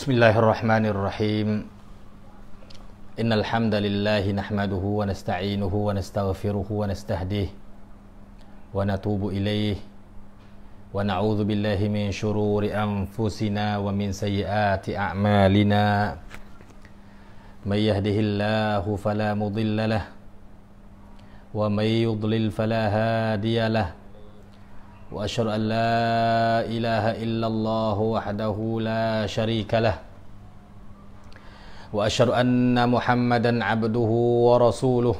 بسم الله الرحمن الرحيم إن الحمد لله نحمده ونستعينه ونستغفره ونستهديه ونتوب إليه ونعوذ بالله من شرور أنفسنا ومن سيئات أعمالنا من يهده الله فلا مضل له ومن يضلل فلا هادي له واشهد ان لا اله الا الله وحده لا شريك له واشهد ان محمدا عبده ورسوله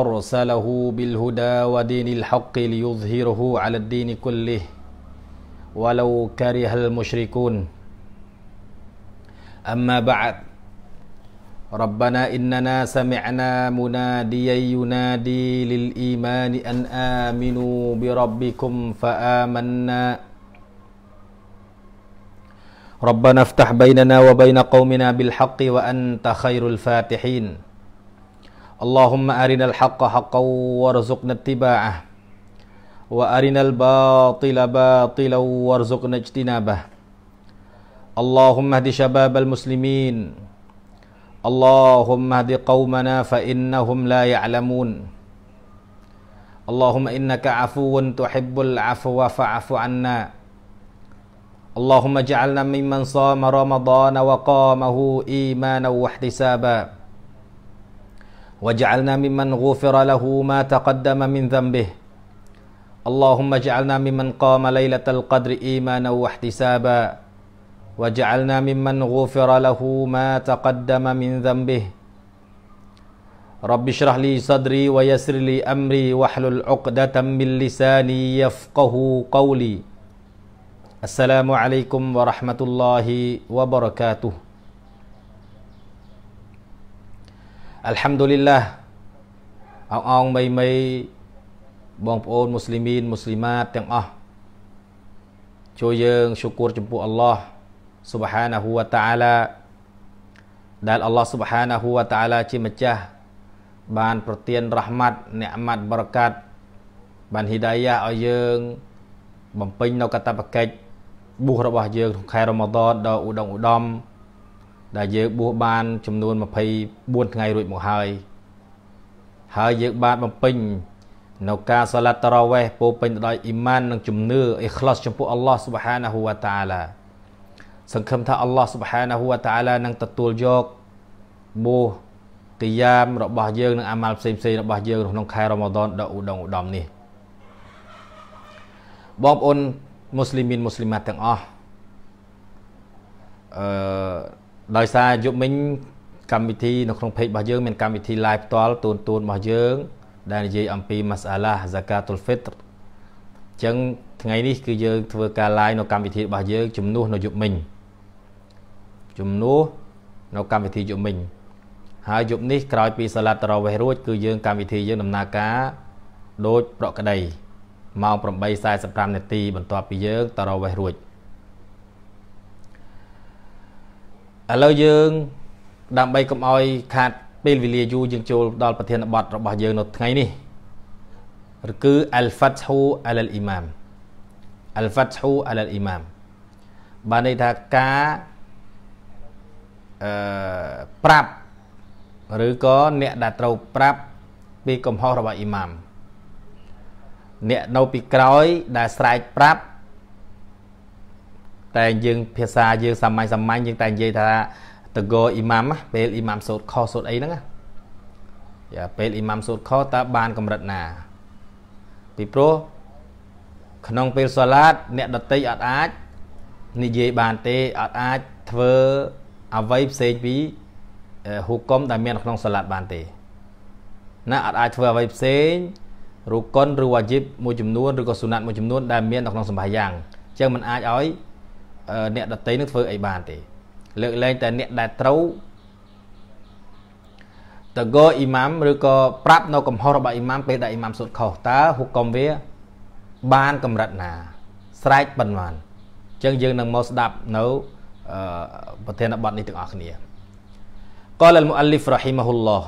ارسله بالهدى ودين الحق ليظهره على الدين كله ولو كره المشركون اما بعد ربنا إننا سمعنا مناديا ينادي للإيمان أن آمنوا بربكم فآمنا ربنا افتح بيننا وبين قومنا بالحق وأنت خير الفاتحين اللهم أرنا الحق حقا وارزقنا اتباعه وأرنا الباطل باطلا وارزقنا اجتنابه اللهم اهد شباب المسلمين اللهم اهد قومنا فإنهم لا يعلمون اللهم إنك عفو تحب العفو فاعف عنا اللهم اجعلنا ممن صام رمضان وقامه إيمانا واحتسابا واجعلنا ممن غفر له ما تقدم من ذنبه اللهم اجعلنا ممن قام ليلة القدر إيمانا واحتسابا واجعلنا ممن غفر له ما تقدم من ذنبه رب اشرح لي صدري ويسر لي أمري واحلل عقدة من لساني يفقه قولي السلام عليكم ورحمة الله وبركاته الحمد لله شكور شكر الله Subhanahu wa ta'ala ដែលអល់ឡោះ Subhanahu wa ta'ala ជាម្ចាស់បានប្រទានរ៉ាហ្មាត់អ្នកម៉ាត់បរកាត់បានហ៊ីដាយ៉ាឲ្យយើងបំពេញនៅកតបកិច្ចបួសរបស់យើងក្នុងខែរ៉ូម៉ាដនដ៏ឧត្តមឧត្តមដែលយើងបួសបានចំនួន24ថ្ងៃរួចមកហើយហើយយើងបានបំពេញនៅការសាឡាត់តារ៉ាវេះពោពេញដោយអ៊ីម៉ាននិងជំនឿអ៊ីខ្លាសចំពោះអល់ឡោះស៊ុបហានាហ៊ូវតាអាឡាសង្ឃឹមថាអល់ឡោះ سبحانه វតាឡានឹងទទួលយកមោះកិយាមរបស់យើងនិងអាម៉ាល់ផ្សេងផ្សេងរបស់យើងក្នុងខែរ៉ម៉ាដនដ៏ឧត្តមឧត្តមនេះបងប្អូនមូស្លីមីនមូស្លីម៉ាត់ទាំងអស់អឺដោយសារយប់មិញកម្មវិធីនៅក្នុង page របស់យើងមានកម្មវិធី live ផ្ទាល់ទូនទូនរបស់យើង ដែលនិយាយអំពី mas'alah zakatul fitr អញ្ចឹងថ្ងៃនេះគឺយើងធ្វើការ live នៅកម្មវិធីរបស់យើងជំនួសនៅយប់មិញជំនួសនៅកម្មវិធីយប់មិញហើយយប់នេះក្រោយពីសាឡាត់តរវេះរួច គឺយើងកម្មវិធីយើងដំណើរការដូចប្រក្រតីម៉ោង8:45នាទី បន្ទាប់ពីយើងតរវេះរួចឥឡូវយើង ដើម្បីកុំឲ្យខាតពេលវេលាយូរយើងចូលដល់ប្រធានបទរបស់យើងនៅថ្ងៃនេះគឺ Al-Fathu al-Imam Al-Fathu al-Imam បានន័យថាការអឺប្រាប់ឬក៏អ្នកដែលត្រូវប្រាប់ ពីកំហុសរបស់អ៊ីម៉ាម អ្នកនៅពីក្រោយដែលស្រែកប្រាប់តែយើងភាសាយើងសាមញ្ញសាមញ្ញយើង តែនិយាយថាតកោអ៊ីម៉ាម ពេលអ៊ីម៉ាមសូត្រខុសសូត្រអីហ្នឹងយ៉ាពេលអ៊ីម៉ាមសូត្រខុសតើបានកម្រិតណា ពីព្រោះក្នុងពេលសាឡាតអ្នកដតីអត់អាចនិយាយបានទេអត់អាចធ្វើអ្វីផ្សេងពីហូគុំដែលមាន ក្នុងសាឡាត់បានទេ ណាអត់អាចធ្វើអ្វីផ្សេងរូគុនឬវ៉ាជីបមួយចំនួនឬក៏សុណាត់មួយចំនួនដែលមាននៅក្នុងសម្ភារយ៉ាងអញ្ចឹងมันអាចឲ្យអ្នកដតីនឹងធ្វើអីបានទេ លើកលែងតែអ្នកដែលត្រូវតកោអ៊ីម៉ាមឬក៏ប្រាប់នៅកំហុសរបស់អ៊ីម៉ាមពេលដែលអ៊ីម៉ាមសុតខុសតើហុកកំវាបានកម្រិតណាស្រែកប៉ុន្មានអញ្ចឹងយើង នឹងមកស្ដាប់នៅប្រធានបទនេះទាំងអស់គ្នា កលលមអលីហ្វរ៉ហ៊ីម៉ាហ៊ុលឡោះ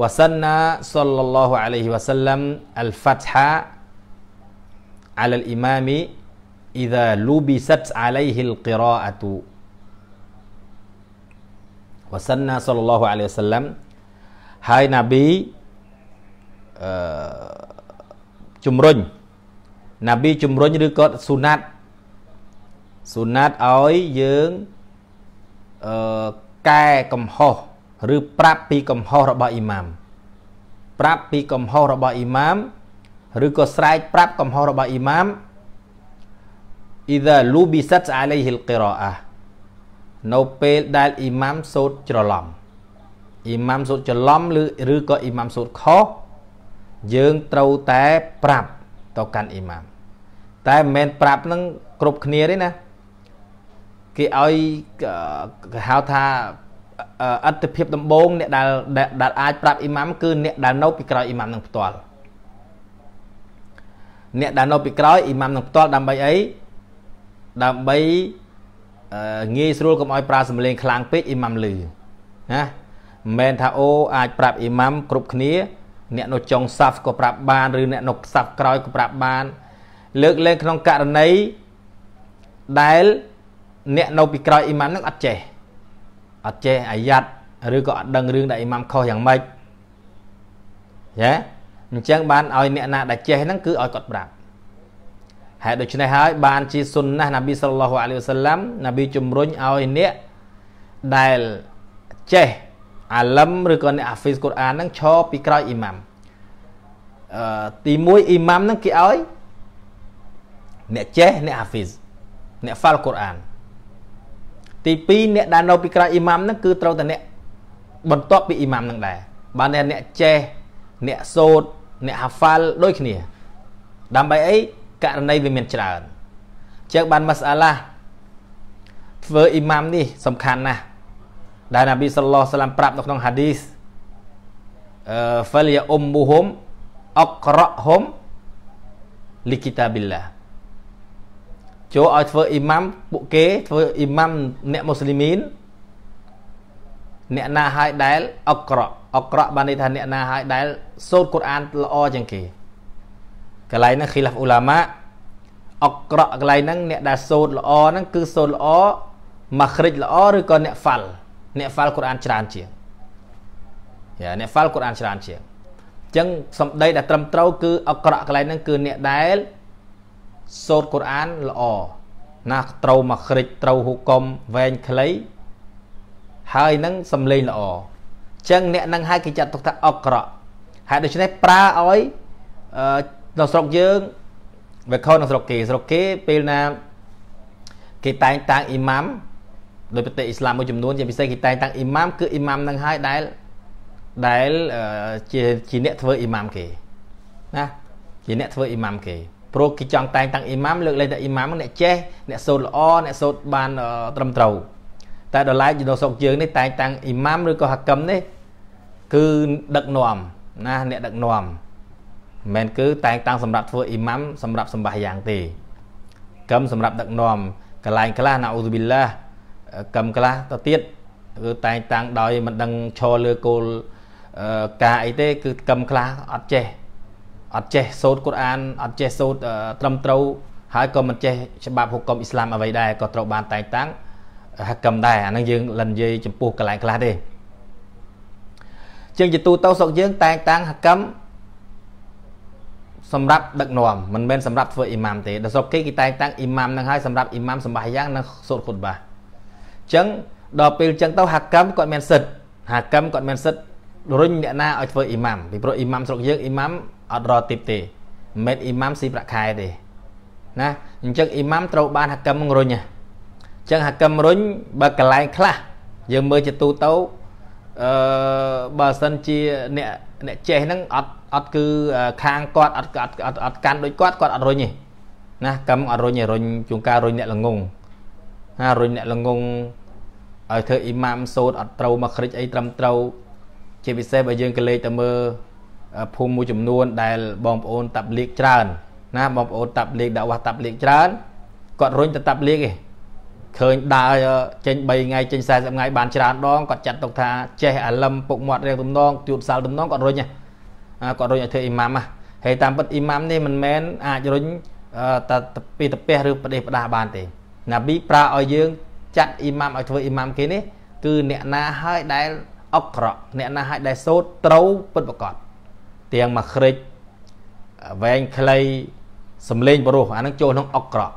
វ៉ាសាណាសលឡឡោះអាឡៃហ៊ីវ៉ាសាឡាំអលហ្វាត់ហាអាឡាអ៊ីម៉ាមី إذا لبست عليه القراءة وسنى صلى الله عليه وسلم ហើយណាប៊ីអឺជំរុញណាប៊ីជំរុញឬក៏ស៊ូណាត់សុណាត់ឲ្យយើងអឺកែកំហុសឬប្រាប់ពីកំហុសរបស់អ៊ីម៉ាម ប្រាប់ពីកំហុសរបស់អ៊ីម៉ាមឬក៏ស្រែកប្រាប់កំហុសរបស់អ៊ីម៉ាម إذا لبست عليه القراءة នៅពេលដែលអ៊ីម៉ាមសូត្រច្រឡំអ៊ីម៉ាមសូត្រច្រឡំឬឬក៏អ៊ីម៉ាមសូត្រខុសយើងត្រូវតែប្រាប់ទៅកាន់អ៊ីម៉ាម តែមិនមែនប្រាប់នឹងគ្រប់គ្នាទេណាគេឲ្យគេហៅថាអត្តភាពដំបងអ្នកដែលដែល អាចប្រាប់អ៊ីម៉ាំគឺអ្នកដែលនៅពីក្រោយអ៊ីម៉ាំនឹងផ្ទាល់អ្នកដែលនៅពីក្រោយអ៊ីម៉ាំនឹងផ្ទាល់ដើម្បីអីដើម្បីងាយស្រួលកុំឲ្យប្រើសម្លេង ខ្លាំងពេកអ៊ីម៉ាំលឺណាមិនមែនថាអូអាច ប្រាប់អ៊ីម៉ាំគ្រប់គ្នាអ្នកនៅចុងសាហ្វក៏ប្រាប់បានឬអ្នកនៅសាហ្វក្រោយក៏ប្រាប់បានលើកលែងក្នុងករណីដែលអ្នកនៅពីក្រោយអ៊ីម៉ាំនឹងអត់ចេះអត់ចេះអាយ៉ាត់ឬក៏អត់ដឹងរឿងដែលអ៊ីម៉ាំខុសយ៉ាងម៉េចយ៉ាអញ្ចឹងបានឲ្យអ្នកណាដែលចេះហ្នឹងគឺឲ្យគាត់ប្រាប់ហើយដូច្នេះហើយបានជាសុនណាស់ណាប៊ីសុលឡោះអាលីវសាឡាំណាប៊ីជំរុញឲ្យអ្នកដែលចេះអាលឹមឬក៏អ្នកអាហ្វីសកូរ៉ានហ្នឹងឈរពីក្រោយអ៊ីម៉ាំអឺទី1អ៊ីម៉ាំហ្នឹងគេឲ្យអ្នកចេះអ្នកអាហ្វីស អ្នកហ្វាល់កូរ៉ានទី2អ្នកដែលនៅពីក្រោយអ៊ីម៉ាំហ្នឹងគឺត្រូវតែអ្នកបន្ទាប់ពីអ៊ីម៉ាំហ្នឹងដែរបានអ្នកចេះអ្នកសូត្រអ្នកហាហ្វាល់ដូចគ្នា ដើម្បីអីករណីវាមានច្រើនចឹងបានម៉ាសាឡាធ្វើអ៊ីម៉ាំនេះ សំខាន់ណាស់ដែលនប៊ីសល្លោះសាឡាំប្រាប់នៅក្នុងហាឌីសអឺហ្វលយ៉ាអ៊ុមមូហុមអក្រហុមលីគីតាប៊ីឡាចូលឲ្យធ្វើអ៊ីម៉ាំពួកគេធ្វើអ៊ីម៉ាំអ្នកមូស្លីមីនអ្នកណាហើយដែល អក្រក់អក្រក់បានន័យថា អ្នកណាហើយដែល សូត្រកូរ៉ានល្អជាងគេកន្លែងហ្នឹងខីឡាហ្វអ៊ូឡាម៉ាអក្រក់កន្លែងហ្នឹងអ្នកដែលសូត្រល្អហ្នឹងគឺសូត្រល្អមកគ្រិចល្អឬក៏អ្នកហ្វាល់អ្នកហ្វាល់កូរ៉ានច្រើនជាងយ៉ាអ្នកហ្វាល់កូរ៉ានច្រើនជាងអញ្ចឹងសម្ដីដែលត្រឹមត្រូវគឺអក្រក់កន្លែងហ្នឹងគឺអ្នកដែលសូត្រកូរ៉ានល្អណាស់ត្រូវមកខ្រិចត្រូវហូកុំវែងខ្លីហើយនឹងសំលេងល្អអញ្ចឹងអ្នកនឹងហើយគេចាត់ទុកថាអក្រក់ហើយដូច្នេះប្រើឲ្យនៅស្រុកយើងវាខុសនឹងស្រុកគេ ស្រុកគេពេលណាគេតែងតាំងអ៊ីម៉ាំដោយប្រទេសអ៊ីស្លាមមួយចំនួនជាពិសេសគេតែងតាំងអ៊ីម៉ាំគឺអ៊ីម៉ាំនឹងហើយដែលដែលជាជាអ្នកធ្វើអ៊ីម៉ាំគេណាជាអ្នកធ្វើអ៊ីម៉ាំគេព្រោះគេចង់តែងតាំងអ៊ីម៉ាម លើកលែងតែអ៊ីម៉ាមអ្នកចេះអ្នកសូត្រល្អអ្នកសូត្របាន ត្រឹមត្រូវ តែដល់ឡែកយូដូសុកយើងនេះតែងតាំងអ៊ីម៉ាមឬក៏ហាកឹមនេះគឺដឹកនាំណាអ្នកដឹកនាំមិនមែនគឺតែងតាំងសម្រាប់ធ្វើអ៊ីម៉ាមសម្រាប់សម្បាសយ៉ាងទេកឹមសម្រាប់ ដឹកនាំកលែងខ្លះណាអ៊ូស៊ុប៊ីឡាកឹមខ្លះទៅទៀតគឺតែងតាំងដោយមិនដឹងឈរលើគោលការអីទេគឺកឹមខ្លះអត់ចេះអត់ចេះសូត្រកូរ៉ានអត់ចេះសូត្រត្រឹមត្រូវហើយក៏មិនចេះច្បាប់ហុកកុំអ៊ីស្លាមអ្វីដែរក៏ត្រូវបានតែងតាំងហកកឹមដែរអានឹងយើងលិននិយាយចំពោះកន្លែងខ្លះទេជាងជាទូទៅសក់យើងតែងតាំងហកឹមសម្រាប់ដឹកនាំមិនមែនសម្រាប់ធ្វើអ៊ីម៉ាមទេដល់ស្រុកគេគេតែងតាំងអ៊ីម៉ាមនឹងហើយសម្រាប់អ៊ីម៉ាមសម្បាសយ៉ាងនិងសូត្រខុតបាអញ្ចឹងដល់ពេលអញ្ចឹងទៅហាកម្មគាត់មានសិទ្ធហាកម្មគាត់មានសិទ្ធរុញអ្នកណាឲ្យធ្វើអ៊ីម៉ាមពីព្រោះអ៊ីម៉ាម ស្រុកយើងអ៊ីម៉ាមអត់រត់ទីបទេមិនមែនអ៊ីម៉ាំស៊ីប្រាក់ខែទេណាអញ្ចឹងអ៊ីម៉ាំត្រូវបាន ហាកិមរុញអញ្ចឹងហាកិមរុញបើកន្លែងខ្លះយើងមើលជាទូទៅអឺបើសិនជាអ្នកអ្នកចេះហ្នឹងអត់អត់គឺខាងគាត់ អត់អត់អត់អត់កាន់ដូចគាត់គាត់អត់រុញទេណាកម្មអត់រុញទេរុញជួនកាលរុញអ្នកល្ងងណារុញអ្នកល្ងងឲ្យធ្វើអ៊ីម៉ាំសូត្រអត់ត្រូវមកគ្រិចអី ត្រឹមត្រូវ ជាពិសេសបើយើងក៏លេខទៅមើលភូមិមួយចំនួនដែលបងប្អូនតាប់លៀកច្រើនណាបងប្អូនតាប់លៀកដាក់វ៉ាតាប់លៀកច្រើនគាត់រុញទៅតាប់លៀកឯងឃើញដើរចេញ3ថ្ងៃចេញ40ថ្ងៃបានច្រើនដងគាត់ចាត់ទុកថាចេះអាលឹមពុកមាត់រៀងទំនងទួតសាល់ទំនងគាត់រុញគាត់រុញឲ្យធ្វើអ៊ីម៉ាមហើយតាមពិតអ៊ីម៉ាមនេះមិនមែនអាចរុញតពីតពះឬប្រទេសផ្ដាសបានទេណាប៊ីប្រើឲ្យយើងចាត់អ៊ីម៉ាមឲ្យធ្វើអ៊ីម៉ាមគេនេះគឺអ្នកណាហើយដែលអក្រក់អ្នកណាហើយដែលសោតត្រូវពិតប្រកបទៀងមួយក្រិចវែងខ្លីសំលេងបរោះអានឹងចូលក្នុងអុកក្រក់ប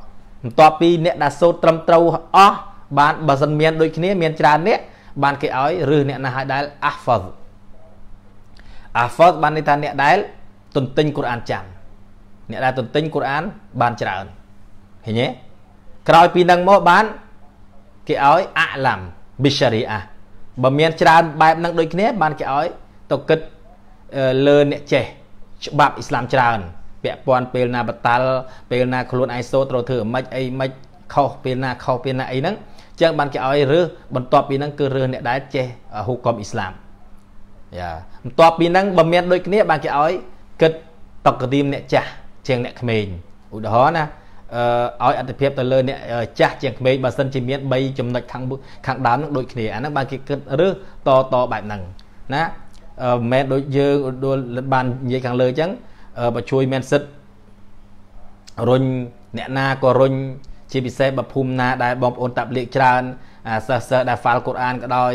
ន្ទាប់ពី អ្នកដែលសូត្រត្រឹមត្រូវអស់បានបើសិនមានដូចគ្នា មានច្រើនអ្នកបានគេឲ្យឬអ្នកណាឲ្យដែលអាហ្វសអាហ្វសបានន័យថាអ្នកដែល ទន្ទិញកូរ៉ានចាំ អ្នកដែលទន្ទិញកូរ៉ានបានច្រើនឃើញទេក្រោយពីនឹងមកបានគេឲ្យអាឡាំប៊ីសារីអាបើមានច្រើនបែបនឹងដូចគ្នា បានគេឲ្យទៅគិតលើអ្នកចេះច្បាប់អ៊ីស្លាមច្រើនពាក់ព័ន្ធពេលណាបតាល់ពេលណាខ្លួនឯងសូត្រត្រូវធ្វើអាម៉េចអីម៉េចខុសពេលណាខុសពេលណាអីហ្នឹងចឹងបានគេឲ្យរើសបន្ទាប់ពីហ្នឹងគឺរើសអ្នកដែលចេះហូកុំអ៊ីស្លាមយ៉ាបន្ទាប់ពីហ្នឹងបើមានដូចគ្នាបានគេឲ្យគិតតកទីម អ្នកចាស់ជាង អ្នកក្មេងឧទាហរណ៍ណាអឺឲ្យអត្ថិភាពទៅលើអ្នកចាស់ជាងក្មេងបើសិនជាមាន3ចំណុចខាងខាងដើមនឹងដូចគ្នាអាហ្នឹងបានគេគិតរើសតតបែបហ្នឹងណាមិនមែនដូចយើងដូចបាននិយាយខាងលើអញ្ចឹងបើជួយមានសិទ្ធរុញអ្នកណាក៏រុញជាពិសេសបើភូមិណា ដែលបងប្អូនតាប់លេខច្រើនសិស្សសិស្សដែលហ្វាល់កូរ៉ានក៏ដោយ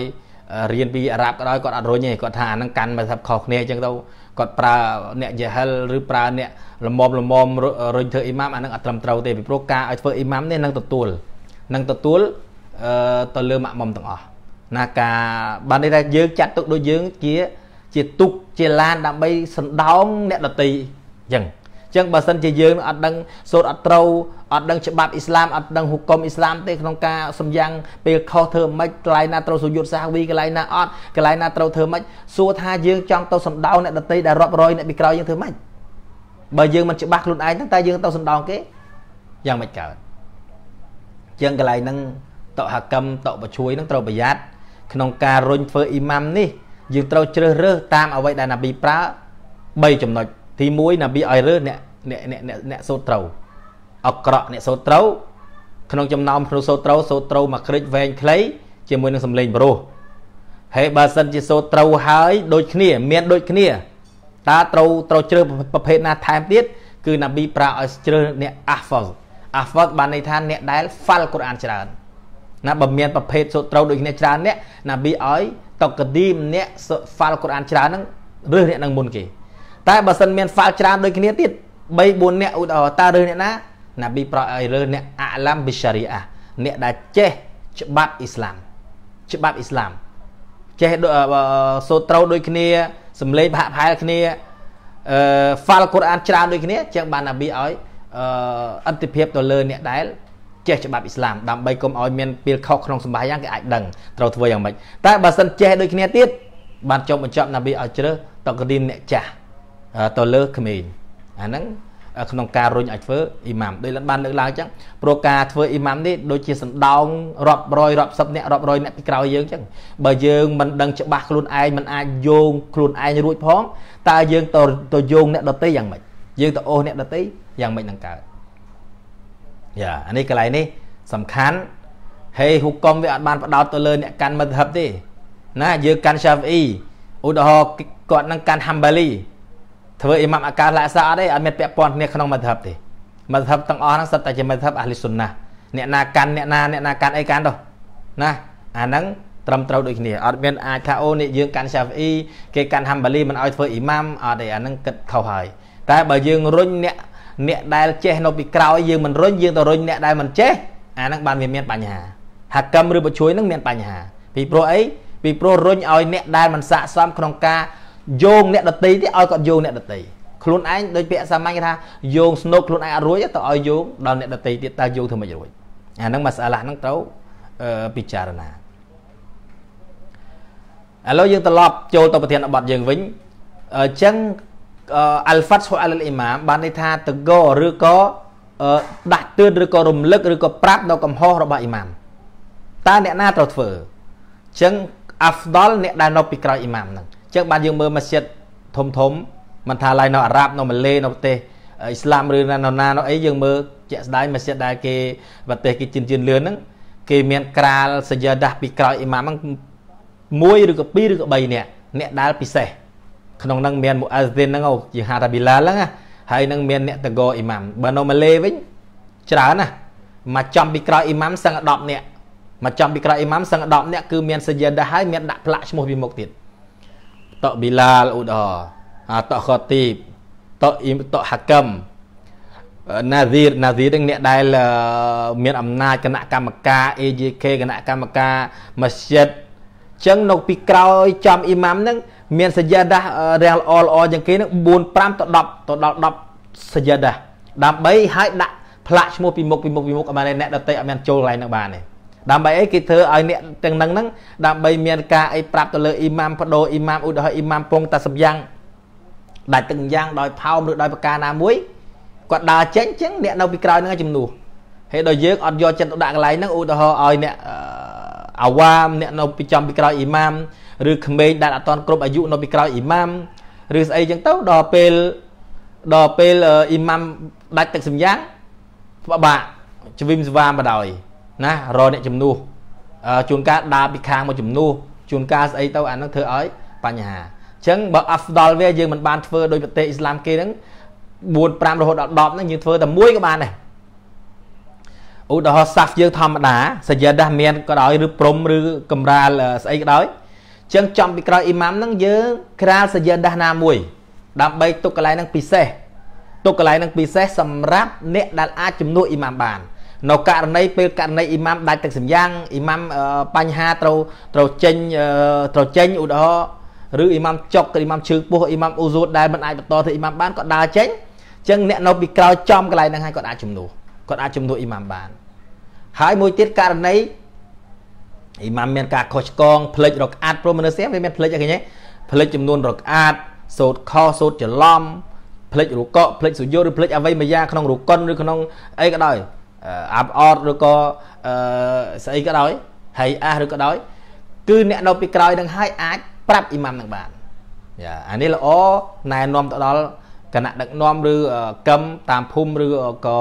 រៀនពីអារ៉ាប់ក៏ដោយគាត់អត់រុញទេគាត់ថាអានឹងកាន់មកថាខុសគ្នាអញ្ចឹងទៅគាត់ប្រើអ្នកយេហិលឬប្រើអ្នកលមមលមមរុញធ្វើអ៊ីម៉ាមអានឹងអត់ត្រឹមត្រូវទេពីព្រោះការឲ្យធ្វើអ៊ីម៉ាមនេះនឹងទទួលនឹងទទួលទៅលើម៉ាក់មុំទាំងអស់ណាការបាននេះថាយើងចាត់ទុកដូចយើងជាជាទុកជាឡានដើម្បីសណ្ដោងអ្នកដតីអញ្ចឹងអញ្ចឹងបើសិនជាយើងអត់ដឹងសូត្រអត់ត្រូវអត់ដឹងច្បាប់អ៊ីស្លាមអត់ដឹងហុកុមអ៊ីស្លាមទេក្នុងការសំយ៉ាងពេលខុសធ្វើម៉េចកន្លែងណាត្រូវសុយុទ្ធសាវីកន្លែងណាអត់កន្លែងណាត្រូវធ្វើម៉េចសួរថាយើងចង់ទៅសណ្ដោងអ្នកដតីដែលរាប់រយអ្នកពីក្រោយយើងធ្វើម៉េចបើយើងមិនច្បាស់ខ្លួនឯងតែយើងទៅសណ្ដោងគេយ៉ាងម៉េចកើតជាងកន្លែងហ្នឹងតហកម្មតបជួយនឹងត្រូវប្រយ័ត្នក្នុងការរុញធ្វើអ៊ីម៉ាំនេះយើងត្រូវជ្រើសរើសតាមអ្វីដែលណាប៊ីប្រើ3ចំណុចទី1ណាប៊ីឲ្យរើសអ្នកអ្នកអ្នកអ្នកសូត្រត្រូវ អក្រក់អ្នកសូត្រត្រូវ ក្នុងចំណោមគ្រូ សូត្រត្រូវសូត្រត្រូវមួយគ្រិចវែងខ្លី ជាមួយនឹងសម្លេងប្រុសហើយបើសិនជាសូត្រត្រូវហើយដូចគ្នា មានដូចគ្នាតើត្រូវត្រូវជ្រើសប្រភេទណាថែមទៀតគឺណាប៊ីប្រើឲ្យជ្រើសអ្នកអាហ្វលអាហ្វលបានន័យថាអ្នកដែលហ្វាល់កូរ៉ានច្រើនណាបើមានប្រភេទសូត្រត្រូវដូចគ្នាច្រើនអ្នកណាប៊ីឲ្យតុកឌីមអ្នកហ្វាល់កូរ៉ានច្រើនហ្នឹងរើសអ្នកនឹងមុនគេតែបើសិនមានហ្វាល់ច្រើនដូចគ្នាទៀត3 4អ្នកឧទាហរណ៍តើរើសអ្នកណាណាប៊ីប្រោសឲ្យរើសអ្នកអាឡាំប៊ីសារីអាអ្នកដែលចេះច្បាប់អ៊ីស្លាមច្បាប់អ៊ីស្លាមចេះសូត្រត្រូវដូចគ្នាសំឡេងប្រហាក់ប្រហែលគ្នាអឺហ្វាល់កូរ៉ានច្រើនដូចគ្នាចឹងបានណាប៊ីឲ្យអឺអន្តភាពទៅលើអ្នកដែលចេះច្បាប់អ៊ីស្លាមដើម្បីកុំឲ្យមានពេលខុសក្នុងសម្បាយយ៉ាងគេអាចដឹងត្រូវធ្វើយ៉ាងម៉េចតែបើសិនចេះដូចគ្នាទៀតបានចុះបញ្ចប់ណាប៊ីឲ្យជ្រើសតករៀនអ្នកចាស់ទៅលើក្មេងអាហ្នឹងក្នុងការរុញឲ្យធ្វើអ៊ីម៉ាមដោយបានលើកឡើងអញ្ចឹងព្រោះការធ្វើអ៊ីម៉ាមនេះដូចជាសណ្ដោងរាប់រយរាប់សិបអ្នករាប់រយអ្នកពីក្រោយយើងអញ្ចឹងបើយើងមិនដឹងច្បាស់ខ្លួនឯងមិនអាចយោងខ្លួនឯងរួចផងតើយើងទៅទៅយោងអ្នកដទៃយ៉ាងម៉េចយើងទៅអូសអ្នកដទៃយ៉ាងម៉េចនឹងកើតយ៉ាអានេះកន្លែងនេះ សំខាន់ហេហុកកុំវាអត់បាន ផ្ដោតទៅលើអ្នកកាន់មិត្តហិបទេណាយើងកាន់ Shafi'i ឧទាហរណ៍គាត់នឹងកាន់ Hanbali ធ្វើអ៊ីម៉ាំអាកាឡាសាអត់ទេអត់មានពាក់ព័ន្ធគ្នាក្នុងមិត្តហិបទេមិត្តហិបទាំងអស់ហ្នឹងសិតតែជាមិត្តហិបអាលីសុនណាអ្នកណាកាន់អ្នកណាអ្នកណាកាន់អីកាន់ទៅណាអាហ្នឹងត្រឹមត្រូវដូចគ្នាអត់មានអាចថាអូនេះយើងកាន់ Shafi'i គេកាន់ Hanbali មិនឲ្យធ្វើអ៊ីម៉ាំអត់ទេអាហ្នឹងគិតខុសហើយតែបើយើងរុញអ្នកអ្នកដែលចេះនៅពីក្រោយយើងមិនរុញយើងទៅរុញអ្នកដែលមិនចេះអាហ្នឹងបានវាមានបញ្ហាហកម្មឬបជួយហ្នឹងមានបញ្ហាពីព្រោះអីពីព្រោះរុញឲ្យអ្នកដែលមិនស័កសមក្នុង ការយោងអ្នកដតីទេឲ្យគាត់យោងអ្នកដតីខ្លួនឯងដូចពាក្យសាមញ្ញគេថាយោងស្នូកខ្លួនឯងអត់រួចទៅឲ្យយោងដល់អ្នកដតីទៀតតើយោងធ្វើម៉េចរួចអាហ្នឹងមកសាឡាហ្នឹងត្រូវពិចារណាឥឡូវយើងត្រឡប់ចូលទៅប្រធានបទយើងវិញអញ្ចឹងអលហ្វាត់ហ៊ូអាលអ៊ីម៉ាមបានន័យថាតកឬក៏ដាស់តឿនឬក៏រំលឹកឬក៏ប្រាប់ដល់កំហុសរបស់អ៊ីម៉ាមតើអ្នកណាត្រូវធ្វើអញ្ចឹងអាហ្វដលអ្នកដែលនៅពីក្រោយអ៊ីម៉ាមហ្នឹងអញ្ចឹងបានយើងមើលមស្ជីតធំធំមិនថាឡើយនៅអារ៉ាប់នៅម៉ាឡេនៅប្រទេសអ៊ីស្លាមឬនៅណានៅអីយើងមើលជាក់ស្ដែងមស្ជីតដែលគេប្រទេសគេជឿនជឿនលឿនហ្នឹងគេមានក្រាលសយាដាស់ពីក្រោយអ៊ីម៉ាមហ្នឹងមួយឬក៏ពីរឬក៏បីនាក់អ្នកដែលពិសេសក្នុងហ្នឹងមានមូអាស្ទីនហ្នឹងជាហារ៉ាប៊ីឡាហ្នឹងណាហើយនឹងមានអ្នកតកអ៊ីម៉ាំបើនៅម៉ាឡេវិញច្រើនណាមកចំ ពីក្រោយអ៊ីម៉ាំសឹង10នាក់មកចំពីក្រោយអ៊ីម៉ាំសឹង10នាក់គឺមានសាយិនដែរហើយមានដាក់ផ្លាកឈ្មោះពីមុខទៀតតប៊ីឡាលឧដរអាតខទីបតអ៊ីមតហាកឹមណាស៊ីរណាស៊ីរនឹងអ្នកដែលមានអំណាចគណៈកម្មការ AJK គណៈកម្មការមស្ជិតអញ្ចឹងនៅពីក្រោយចំអ៊ីម៉ាំហ្នឹងមានសយាដារះល្អល្អជាងគេនឹង4 5ទៅ10ទៅដល់10សយាដាដើម្បីឲ្យដាក់ផ្លាក់ឈ្មោះពីមុខពីមុខពីមុខអាមែនអ្នកដតីអត់មានចូលកន្លែងហ្នឹងបានទេដើម្បីអីគេធ្វើឲ្យអ្នកទាំងហ្នឹងហ្នឹងដើម្បី មានការអីប្រាប់ទៅលើអ៊ីម៉ាមបដូអ៊ីម៉ាមឧទាហរណ៍អ៊ីម៉ាមពងតាសំយ៉ាងដាច់ទឹកយ៉ាងដោយផោមឬដោយប្រការណាមួយគាត់ដើរចេញចឹងអ្នក នៅពីក្រោយហ្នឹងជំនួសហើយដល់យើងអត់យកចិត្តទុកដាក់កន្លែងហ្នឹងឧទាហរណ៍ឲ្យអ្នកអាវ៉ាមអ្នកនៅពីចំពីក្រោយអ៊ីម៉ាមឬក្មេងដែលអត់ទាន់គ្រប់អាយុនៅពីក្រោយអ៊ីម៉ាមឬស្អីចឹងទៅដល់ពេលដល់ពេលអ៊ីម៉ាមដាច់ទឹកសម្យ៉ាងបបាក់ជ្វីមស្វាមបដ ாய் ណារអ្នកជំនួសជួនកាលដើរពីខាងមកជំនួសជួនកាលស្អីទៅអានឹងធ្វើឲ្យបញ្ហាអញ្ចឹងបើអាហ្វដល់វាយើងមិនបានធ្វើដោយប្រទេសអ៊ីស្លាមគេហ្នឹង4 5រហូតដល់10ហ្នឹងយើងធ្វើតែមួយក៏បានដែរឧទាហរណ៍សាហ្វយើងធម្មតាសាយ៉ាដាស់មានក៏ដោយឬព្រំឬកំរាលស្អីក៏ដោយចឹងចំពីក្រោយអ៊ីម៉ាមហ្នឹងយើងក្រាលសយិនដាស់ណាមួយ ដើម្បីទុកកន្លែងហ្នឹងពិសេសទុកកន្លែងហ្នឹងពិសេសសម្រាប់អ្នកដែលអាចជំនួសអ៊ីម៉ាមបាននៅករណីពេលករណីអ៊ីម៉ាមដាច់ទឹកសម្យ៉ាងអ៊ីម៉ាមបញ្ហាត្រូវត្រូវចេញត្រូវចេញឧទាហរណ៍ឬអ៊ីម៉ាមចុកអ៊ីម៉ាមឈឺពោះអ៊ីម៉ាមអ៊ូស៊ូដែលមិនអាចបន្តធ្វើអ៊ីម៉ាមបានក៏ដើរចេញអញ្ចឹងអ្នកនៅពីក្រោយចំកន្លែងហ្នឹងហើយគាត់អាចជំនួសគាត់អាចជំនួសអ៊ីម៉ាមបានហើយមួយទៀតករណីអ៊ីម៉ាមមានការខុសឆ្គងផ្លិចរកអាត់ព្រោះមនុស្សវាមានផ្លិចអីគេហ្នឹងផ្លិចចំនួនរកអាត់សោតខុសសោតច្រឡំផ្លិចរូកកផ្លិចសុយោឬផ្លិចអ្វីមួយយ៉ាងក្នុងរូកុនឬក្នុងអីក៏ដោយអាប់អត់ឬក៏ស្អីក៏ដោយហើយអះឬក៏ដោយគឺ អ្នកនៅពីក្រោយនឹងហើយអាចប្រាប់អ៊ីម៉ាំនឹងបានយ៉ាអានេះល្អណែនាំទៅដល់គណៈដឹកនាំឬកម្មតាមភូមិឬក៏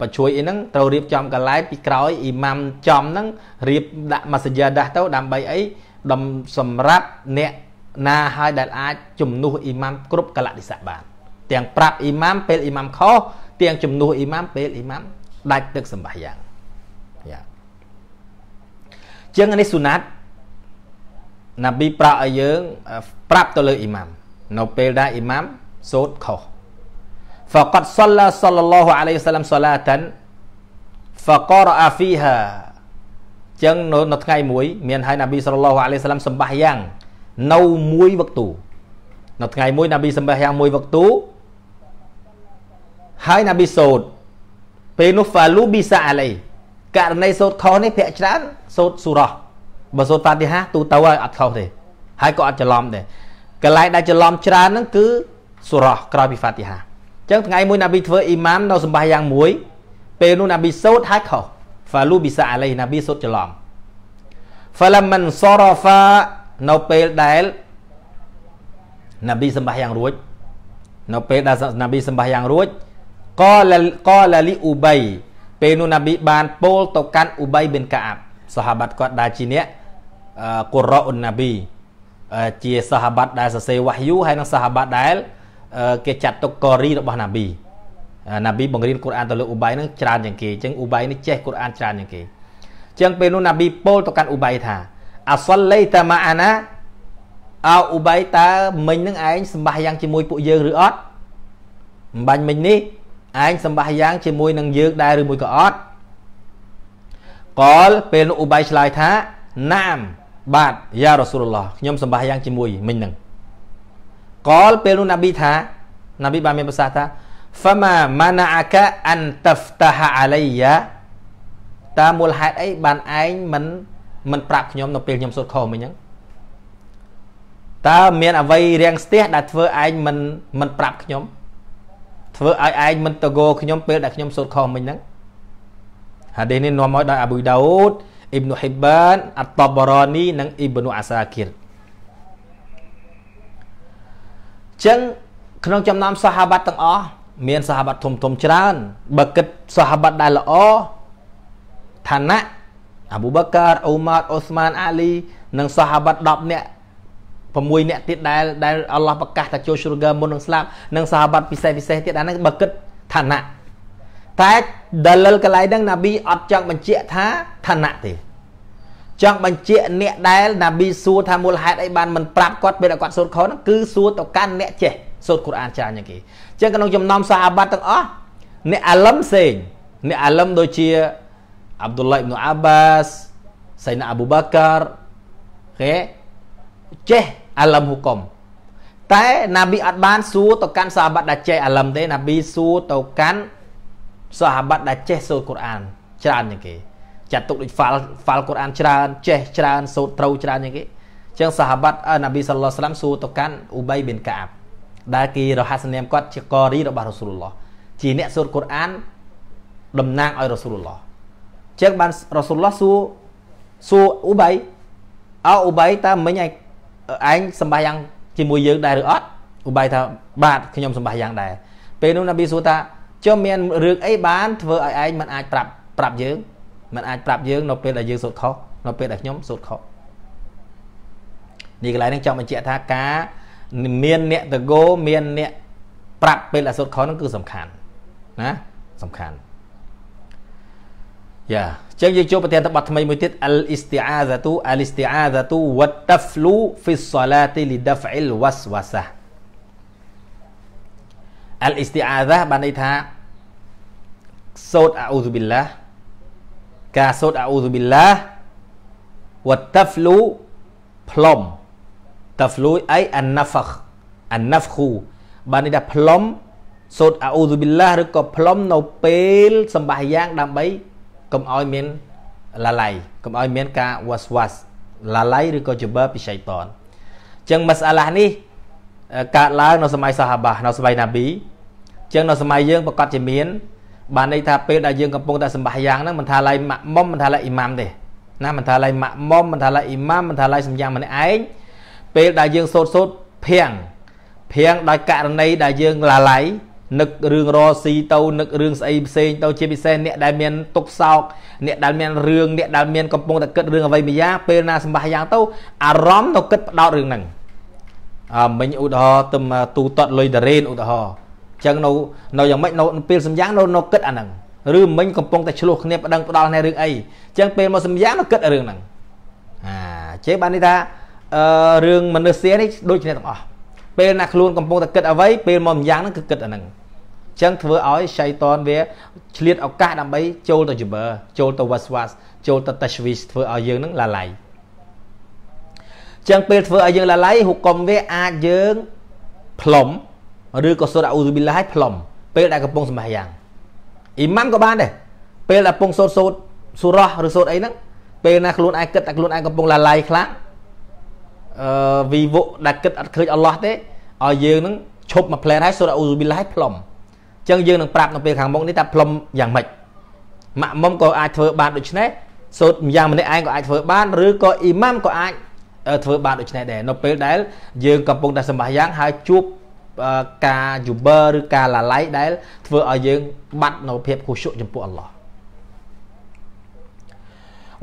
បញ្ជួយអីហ្នឹងត្រូវរៀបចំកន្លែងពីក្រោយអ៊ីម៉ាំចំហ្នឹងរៀបដាក់ម៉ាសាយាដាស់ទៅ ដើម្បីអីដំសម្រាប់អ្នកណាហើយដែលអាចជំនួសអ៊ីម៉ាំគ្រប់កលតិសៈបាន ទាំងប្រាប់អ៊ីម៉ាំពេលអ៊ីម៉ាំខុសទាំងជំនួសអ៊ីម៉ាំពេលអ៊ីម៉ាំដាច់ទឹកសម្បាយ៉ាងយ៉ាជាងនេះសុណាត់ណាប៊ីប្រាប់ឲ្យយើង ប្រាប់ទៅលើអ៊ីម៉ាំនៅពេលដែលអ៊ីម៉ាំសូត្រខុស فقد صلى صلى الله عليه وسلم صلاة فقرأ فيها ចឹងនៅថ្ងៃមួយមានហើយនប៊ីសល្លោះអាឡៃសាឡាំសម្បះយ៉ាងនៅមួយវឹកទូនៅថ្ងៃមួយនប៊ីសម្បះយ៉ាងមួយវឹកទូហើយនប៊ីសូតពេលនោះហ្វាលូប៊ីសាអាឡៃករណីសូតខុសនេះភាកច្រើនសូតសូរ៉ាបើសូតហ្វាទីហាទូទៅហើយអត់ខុសទេហើយក៏អត់ច្រឡំដែរកន្លែងដែលច្រឡំច្រើនហ្នឹងគឺសូរ៉ាក្រោយពីហ្វាទីហាអញ្ចឹងថ្ងៃមួយណាប៊ីធ្វើអ៊ីម៉ាមនៅសម្បាយ៉ាងមួយពេលនោះណាប៊ីសូតហើយខុស falu bisa alai ណាប៊ីសូតច្រឡំ falamman sarafa នៅពេលដែលណាប៊ីសម្បាយ៉ាងរួចនៅពេលដែលណាប៊ីសម្បាយ៉ាងរួចកលកលលីអ៊ូបៃពេលនោះណាប៊ីបានពោលទៅកាន់អ៊ូបៃបិនកាអាប់សហាបាត់គាត់ដែលជាអ្នកកូរ៉ូអ៊ុនណាប៊ីជាសហាបាត់ដែលសរសេរវ៉ាហយូហើយនិងសហាបាត់ដែលគេចាត់ទុកករីរបស់ណាប៊ីណាប៊ីបង្រៀនកូរ៉ានទៅលើឧបាយនឹងច្រើនជាងគេអញ្ចឹងឧបាយនេះចេះកូរ៉ានច្រើនជាងគេអញ្ចឹងពេលនោះណាប៊ីពោលទៅកាន់ឧបាយថាអាសលៃតាម៉ាអាណាអោឧបាយតើមិញនឹងឯងសម្បាសយ៉ាងជាមួយពួកយើងឬអត់មិនបាញ់មិញនេះឯងសម្បាសយ៉ាង ជាមួយនឹងយើងដែរឬមួយក៏អត់កលពេលនោះឧបាយឆ្លើយថាណាម បាទយ៉ារ៉ាស៊ូលឡោះខ្ញុំសម្បាសយ៉ាងជាមួយមិញនឹងកលពេលនោះណាប៊ីថាណាប៊ីបានមានប្រសាសន៍ថា fama mana'aka an taftaha alayya តាមូលហេតុអីបានឯងមិនមិនប្រាប់ខ្ញុំនៅពេលខ្ញុំសូត្រខមិញហ្នឹងតើមានអ្វីរាំងស្ទះដែលធ្វើឯងមិនមិនប្រាប់ខ្ញុំ ធ្វើឲ្យឯងមិនតកោខ្ញុំពេលដែលខ្ញុំសូត្រខមិញហ្នឹងហាឌីសនេះនាំមកដោយអាប៊ូដាអូតអ៊ីបនុហ៊ីបានអតតបរ៉ានី និងអ៊ីបនុអាសាគីរចឹងក្នុងចំណោមសាហាបាត់ទាំងអស់មានសាហាបាត់ធំធំច្រើនបើគិតសាហាបាត់ដែលល្អឋានៈអាប៊ូបកាអ៊ូម៉ាតអូស្មានអាលីនិងសាហាបាត់10នាក់6នាក់ទៀតដែលដែលអល់ឡោះប្រកាសថាចូលជ្រូហ្គាមុននឹងស្លាប់និងសាហាបាត់ពិសេសពិសេសទៀតអាហ្នឹងបើគិតឋានៈតែដលលកន្លែងហ្នឹងណាប៊ីអត់ចង់បញ្ជាក់ថាឋានៈទេចង់បញ្ជាក់អ្នកដែលណាប៊ីសួរថាមូលហេតុអីបានមិនប្រាប់គាត់ពេលគាត់សូត្រខុសហ្នឹងគឺសួរទៅកាន់អ្នកចេះសូត្រកូរ៉ានច្រើនជាងគេអញ្ចឹងក្នុងចំណោមសាហាបាត់ទាំងអស់អ្នកអាលឹមផ្សេងអ្នកអាលឹមដូចជាអាប់ឌុលឡាហ៊ីប៊ុនអាបាសសៃណាអាប៊ូបាការគេចេះអាលឹមហុកុំតែណាប៊ីអត់បានសួរទៅកាន់សាហាបាត់ដែលចេះអាលឹមទេណាប៊ីសួរទៅកាន់សាហាបាត់ដែលចេះសូត្រកូរ៉ានច្រើនជាងគេចាត់ទុកដូច file file កូរ៉ានច្រើនចេះច្រើនសូត្រត្រូវច្រើនយ៉ាងគេអញ្ចឹងសាហាបាត់អនប៊ីសល្លោះស្លាំសួរទៅកាន់អ៊ូបៃប៊ីនកាអាប់ដែលគេរហស្សនាមគាត់ជាកូរីរបស់រ៉ាស៊ូលឡោះជាអ្នកសូត្រកូរ៉ានតំណាងឲ្យរ៉ាស៊ូលឡោះអញ្ចឹងបានរ៉ាស៊ូលឡោះសួរសួរអ៊ូបៃអោអ៊ូបៃតើមិញឯងឯងសម្បាយ៉ាងជាមួយយើងដែរឬអត់ឧបាយថាបាទខ្ញុំសម្បាយ៉ាងដែរពេលនោះនប៊ីសួរថាចុះមានរឿងអីបានធ្វើឲ្យឯងមិនអាចប្រាប់ប្រាប់យើងมันអាចប្រាប់យើងនៅពេលដែលយើងសូត្រខុសនៅពេលដែលខ្ញុំសូត្រខុសនេះកន្លែងនេះចង់បញ្ជាក់ថាការ មានអ្នកតកោមានអ្នកប្រាប់ពេលដែលសូត្រខុសហ្នឹងគឺសំខាន់ណាសំខាន់យ៉ាចឹងយើងចូលប្រធានបទថ្មីមួយទៀត al isti'azatu al isti'azatu wa taflu fi salati li daf'il waswasah al isti'azah បានន័យថាសូត្រ a'udhu billah ការសូត្រអាអ៊ូស៊ូប៊ីឡាវតាហ្វ្លូផ្លុំតាហ្វ្លូអីអាណាហ្វខអាណាហ្វខូបាននេះថាផ្លុំសូត្រអាអ៊ូស៊ូប៊ីឡាឬក៏ផ្លុំនៅពេលសម្បាសយ៉ាងដើម្បីកុំឲ្យមានឡាឡៃកុំឲ្យមានការវ៉ាស់វ៉ាស់ឡាឡៃឬក៏ជបពីសៃតានអញ្ចឹងមាសាឡានេះកើតឡើងនៅសម័យសាហាបានៅសម័យណាប៊ីអញ្ចឹងនៅសម័យយើងប្រកាសជាមានបានន័យថាពេលដែលយើងកំពុងតែសម្បាសយ៉ាងហ្នឹងមិនថាឡៃម៉ាក់មុំមិនថាឡៃអ៊ីម៉ាំទេណាមិនថាឡៃម៉ាក់មុំមិនថាឡៃអ៊ីម៉ាំមិនថាឡៃសម្យ៉ាងម្នាក់ឯងពេលដែលយើងសូត្រសូត្រភៀងភៀងដោយករណីដែលយើងឡាឡៃនឹករឿងរស៊ីទៅនឹករឿងស្អីផ្សេងទៅជាពិសេសអ្នកដែលមានទុកសោកអ្នកដែលមានរឿងអ្នកដែលមានកំពុងតែគិតរឿងអ្វីមួយយ៉ាងពេលណាសម្បាសយ៉ាងទៅអារម្មណ៍ទៅគិតផ្ដោតរឿងហ្នឹងអមិញឧទាហរណ៍ទៅទូតតលុយដរ៉េនឧទាហរណ៍ចឹងនៅនៅយ៉ាងម៉េចនៅពេលសំយ៉ាងនៅនៅគិតអាហ្នឹងឬមិញកំពុងតែឆ្លោះគ្នាប្តឹងផ្ដាល់នៅរឿងអីចឹងពេលមកសំយ៉ាងនៅគិតរឿងហ្នឹងអាចេះបាននេះថាអឺរឿងមនុស្សនេះដូចគ្នាទាំងអស់ពេលណាខ្លួនកំពុងតែគិតអ្វីពេលមកម្យ៉ាងហ្នឹងគឺគិតអាហ្នឹងចឹងធ្វើឲ្យសៃតនវាឆ្លៀតឱកាសដើម្បី ចូលទៅ Jabber ចូលទៅ Waswas ចូលទៅ Tashwish ធ្វើឲ្យយើងនឹងឡាឡៃចឹងពេលធ្វើឲ្យយើងឡាឡៃហុកុំវាអាចយើងផ្លុំឬក៏សូត្រអាអ៊ូប៊ីឡាឲ្យផ្លុំពេលដែលកំពុងសមាយ៉ាងអ៊ីម៉ាំក៏បានដែរពេលដែលកំពុងសូត្រសូត្រសូរ៉ះឬសូត្រអីហ្នឹងពេលណាខ្លួនឯងគិតតែខ្លួនឯងកំពុងឡាឡៃខ្លាំងអឺវីវកដែលគិតអត់ឃើញអល់ឡោះទេឲ្យយើងនឹងឈប់មកផ្លែហើយសូត្រអាអ៊ូប៊ីឡាឲ្យផ្លុំអញ្ចឹងយើងនឹងប្រាប់នៅពេលខាងមុខនេះថាផ្លុំយ៉ាងម៉េចម៉ាក់មុំក៏អាចធ្វើបានដូចនេះសូត្រម្យ៉ាងម្នាក់ឯងក៏អាចធ្វើបានឬក៏អ៊ីម៉ាំក៏អាចធ្វើបានដូចនេះដែរនៅពេលដែលយើងកំពុងតែសម្បាយ៉ាងហើយជួបការយូបឺឬការឡាឡៃដែលធ្វើឲ្យយើងបាត់នៅភាពខុសចំពោះអល់ឡោះ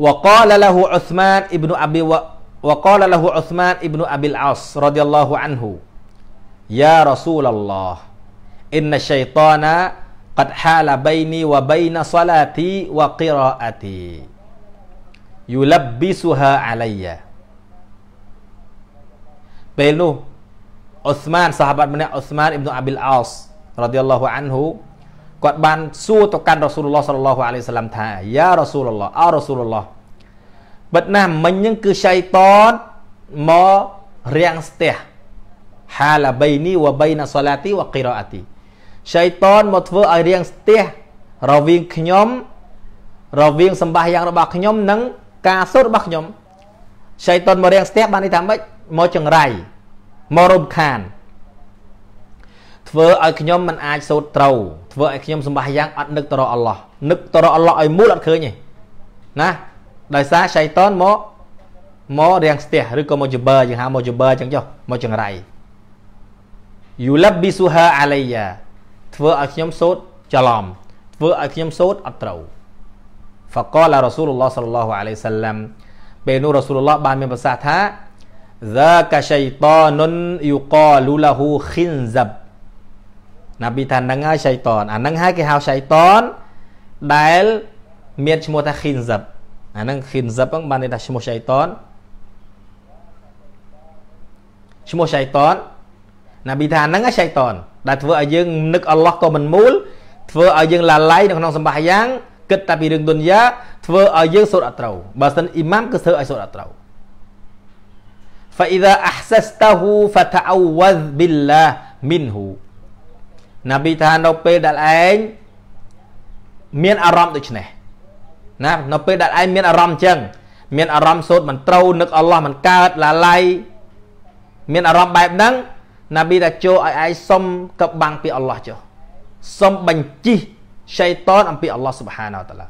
وقال له عثمان ابن ابي و... وقال له عثمان ابن ابي العاص رضي الله عنه يا رسول الله ان الشيطان قد حال بيني وبين صلاتي وقراءتي يلبسها علي ពេលនោះអូស្មានសាហាបាត់ម្នាក់អូស្មានអ៊ីបនុអាប៊ីលអោសរ៉ាឌីយ៉ាឡោះអានហ៊ូគាត់បានសួរទៅកាន់រ៉ាស៊ូលឡោះសាឡឡោះអាឡៃសាឡាំថាយ៉ារ៉ាស៊ូលឡោះអោរ៉ាស៊ូលឡោះបិទណាស់មិញហ្នឹងគឺឆៃតតមករាំងស្ទះហាឡាបៃនីវបៃណាសាឡាទីវកិរ៉ាទីឆៃតតមកធ្វើឲ្យរាំងស្ទះរវាងខ្ញុំរវាងសម្បាសយ៉ាងរបស់ខ្ញុំនិងការសូត្ររបស់ខ្ញុំឆៃតតមករាំងស្ទះបានន័យថាម៉េចមកចង្រៃមករំខានធ្វើឲ្យខ្ញុំមិនអាចសូត្រត្រូវ ធ្វើឲ្យខ្ញុំសម្បះយ៉ាងអត់នឹកទៅរកអល់ឡោះនឹកទៅរកអល់ឡោះឲ្យមូលអត់ឃើញទេណាដោយសារសៃតនមកមករាំងស្ទះឬក៏មកជបើយើងហៅមកជបើចឹងចុះមកចង្រៃ yulabisuha alayya ធ្វើឲ្យខ្ញុំសូត្រច្រឡំធ្វើឲ្យខ្ញុំសូត្រអត់ត្រូវ faqala rasulullah sallallahu alaihi wasallam ពេលនោះ rasulullah បានមានប្រសាសន៍ថា ذاك شيطان يقال له خنزب ណាប៊ីថានឹងហើយ شيطان អានឹងហើយគេហៅ شيطان ដែលមានឈ្មោះថា خنزب អានឹង خنزب ហ្នឹងបានន័យថាឈ្មោះ شيطان ឈ្មោះ شيطان ណាប៊ីថានឹងហើយ شيطان ដែលធ្វើឲ្យយើងនឹកអល់ឡោះក៏មិនមូលធ្វើឲ្យយើងឡាល័យនៅក្នុងសម្បាយ៉ាងគិតតែពីរឿងទុនយ៉ាធ្វើឲ្យយើងសូត្រអត់ត្រូវបើមិនអ៊ីម៉ាមគឺធ្វើឲ្យសូត្រអត់ត្រូវ فإذا أحسسته فتعوذ بالله منه ណាប៊ីថានៅពេលដែលឯងមានអារម្មណ៍ដូចនេះណានៅពេលដែលឯងមានអារម្មណ៍អញ្ចឹងមានអារម្មណ៍សូត្រមិនត្រូវនឹកអល់ឡោះមិនកើតឡាឡៃមានអារម្មណ៍បែបហ្នឹងណាប៊ីថាចូលឲ្យឯងសុំកបាំងពីអល់ឡោះចុះសុំបញ្ជិះឆៃតនអំពីអល់ឡោះស៊ុបហានាតាឡា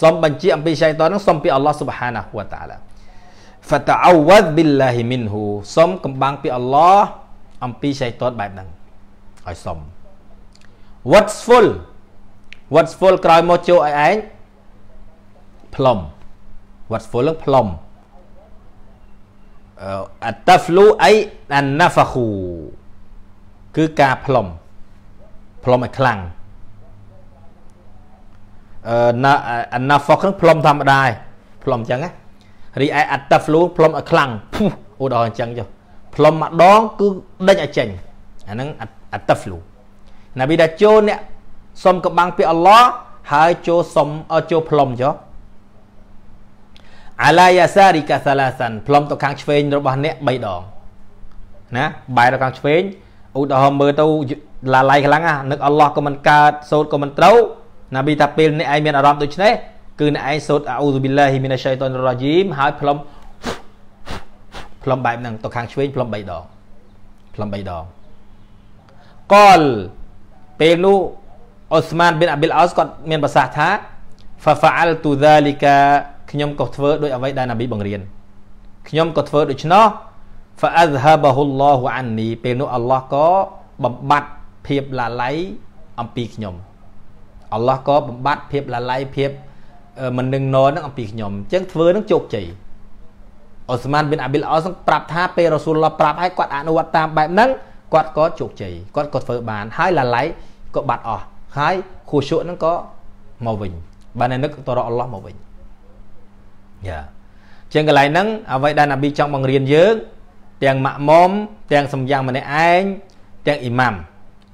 សុំបញ្ជាអំពីឆៃតនហ្នឹងសុំពីអល់ឡោះស៊ុបហានាហួតាឡា fata'awwadh billahi minhu សុំកំបាំងពីអល់ឡោះអំពីឆៃតតបែបហ្នឹងឲ្យសុំ watchful watchful ក្រោយមកចូលឲ្យឯងផ្លុំ watchful នឹងផ្លុំអត្តហ្វ្លូអៃអានណាហ្វាហ៊ូគឺការផ្លុំផ្លុំឲ្យខ្លាំងអឺណាអានណាហ្វុកនឹងផ្លុំធម្មតាឯងផ្លុំអញ្ចឹងណារីឯអាតាហ្វ្លូផ្លុំឲ្យខ្លាំងឧទាហរណ៍អញ្ចឹងចុះផ្លុំម្ដង គឺដេញឲ្យចេញអាហ្នឹងអាតាហ្វ្លូណាប៊ីដាចូលអ្នកសុំកបាំងពីអល់ឡោះហើយចូលសុំចូលផ្លុំចុះអាឡាយ៉ាសារីកាសាឡាសាន់ផ្លុំទៅខាងឆ្វេងរបស់អ្នក3ដងណាបែរទៅខាងឆ្វេងឧទាហរណ៍មើលទៅឡាឡៃខ្លាំងណានឹកអល់ឡោះក៏មិនកើតសូត្រក៏មិនត្រូវណាប៊ីថាពេលនេះឯងមានអារម្មណ៍ដូចនេះគឺអ្នកឯងសូត្រអាអ៊ូស៊ូប៊ីឡាហ៊ីមីណាសៃតុនរ៉ាជីមហើយផ្លុំផ្លុំបែបហ្នឹងទៅខាងឆ្វេងផ្លុំ3ដងផ្លុំ3ដងកលពេលនោះអូស្មានប៊ីនអាប៊ីលអោសគាត់មានប្រសាសន៍ថា fa'altu dhalika ខ្ញុំក៏ធ្វើដោយអ្វីដែលណាប៊ីបង្រៀនខ្ញុំក៏ធ្វើដូច្នោះ fa'adhabahu Allahu anni ពេលនោះអល់ឡោះក៏បំបត្តិភាពលាល័យអំពីខ្ញុំអល់ឡោះក៏បំបត្តិភាពលាល័យភាពមិននឹងណនឹងអំពីខ្ញុំអញ្ចឹងធ្វើនឹងជោគជ័យអ៊ូស្មានប៊ីនអាប៊ីលអោសប្រាប់ថាពេលរ៉ាស៊ូលឡោះប្រាប់ឲ្យគាត់អនុវត្តតាមបែបហ្នឹងគាត់ក៏ជោគជ័យគាត់ក៏ធ្វើបាន ហើយឡាឡៃក៏បាត់អស់ហើយខួឈក់ហ្នឹងក៏មកវិញបាននឹកទៅរកអល់ឡោះមកវិញយ៉ាជាងកន្លែងហ្នឹង អ្វីដែលណាប៊ីចង់បង្រៀនយើងទាំងម៉ាក់មុំទាំងសំយ៉ាងម្នាក់ឯងទាំងអ៊ីម៉ាំ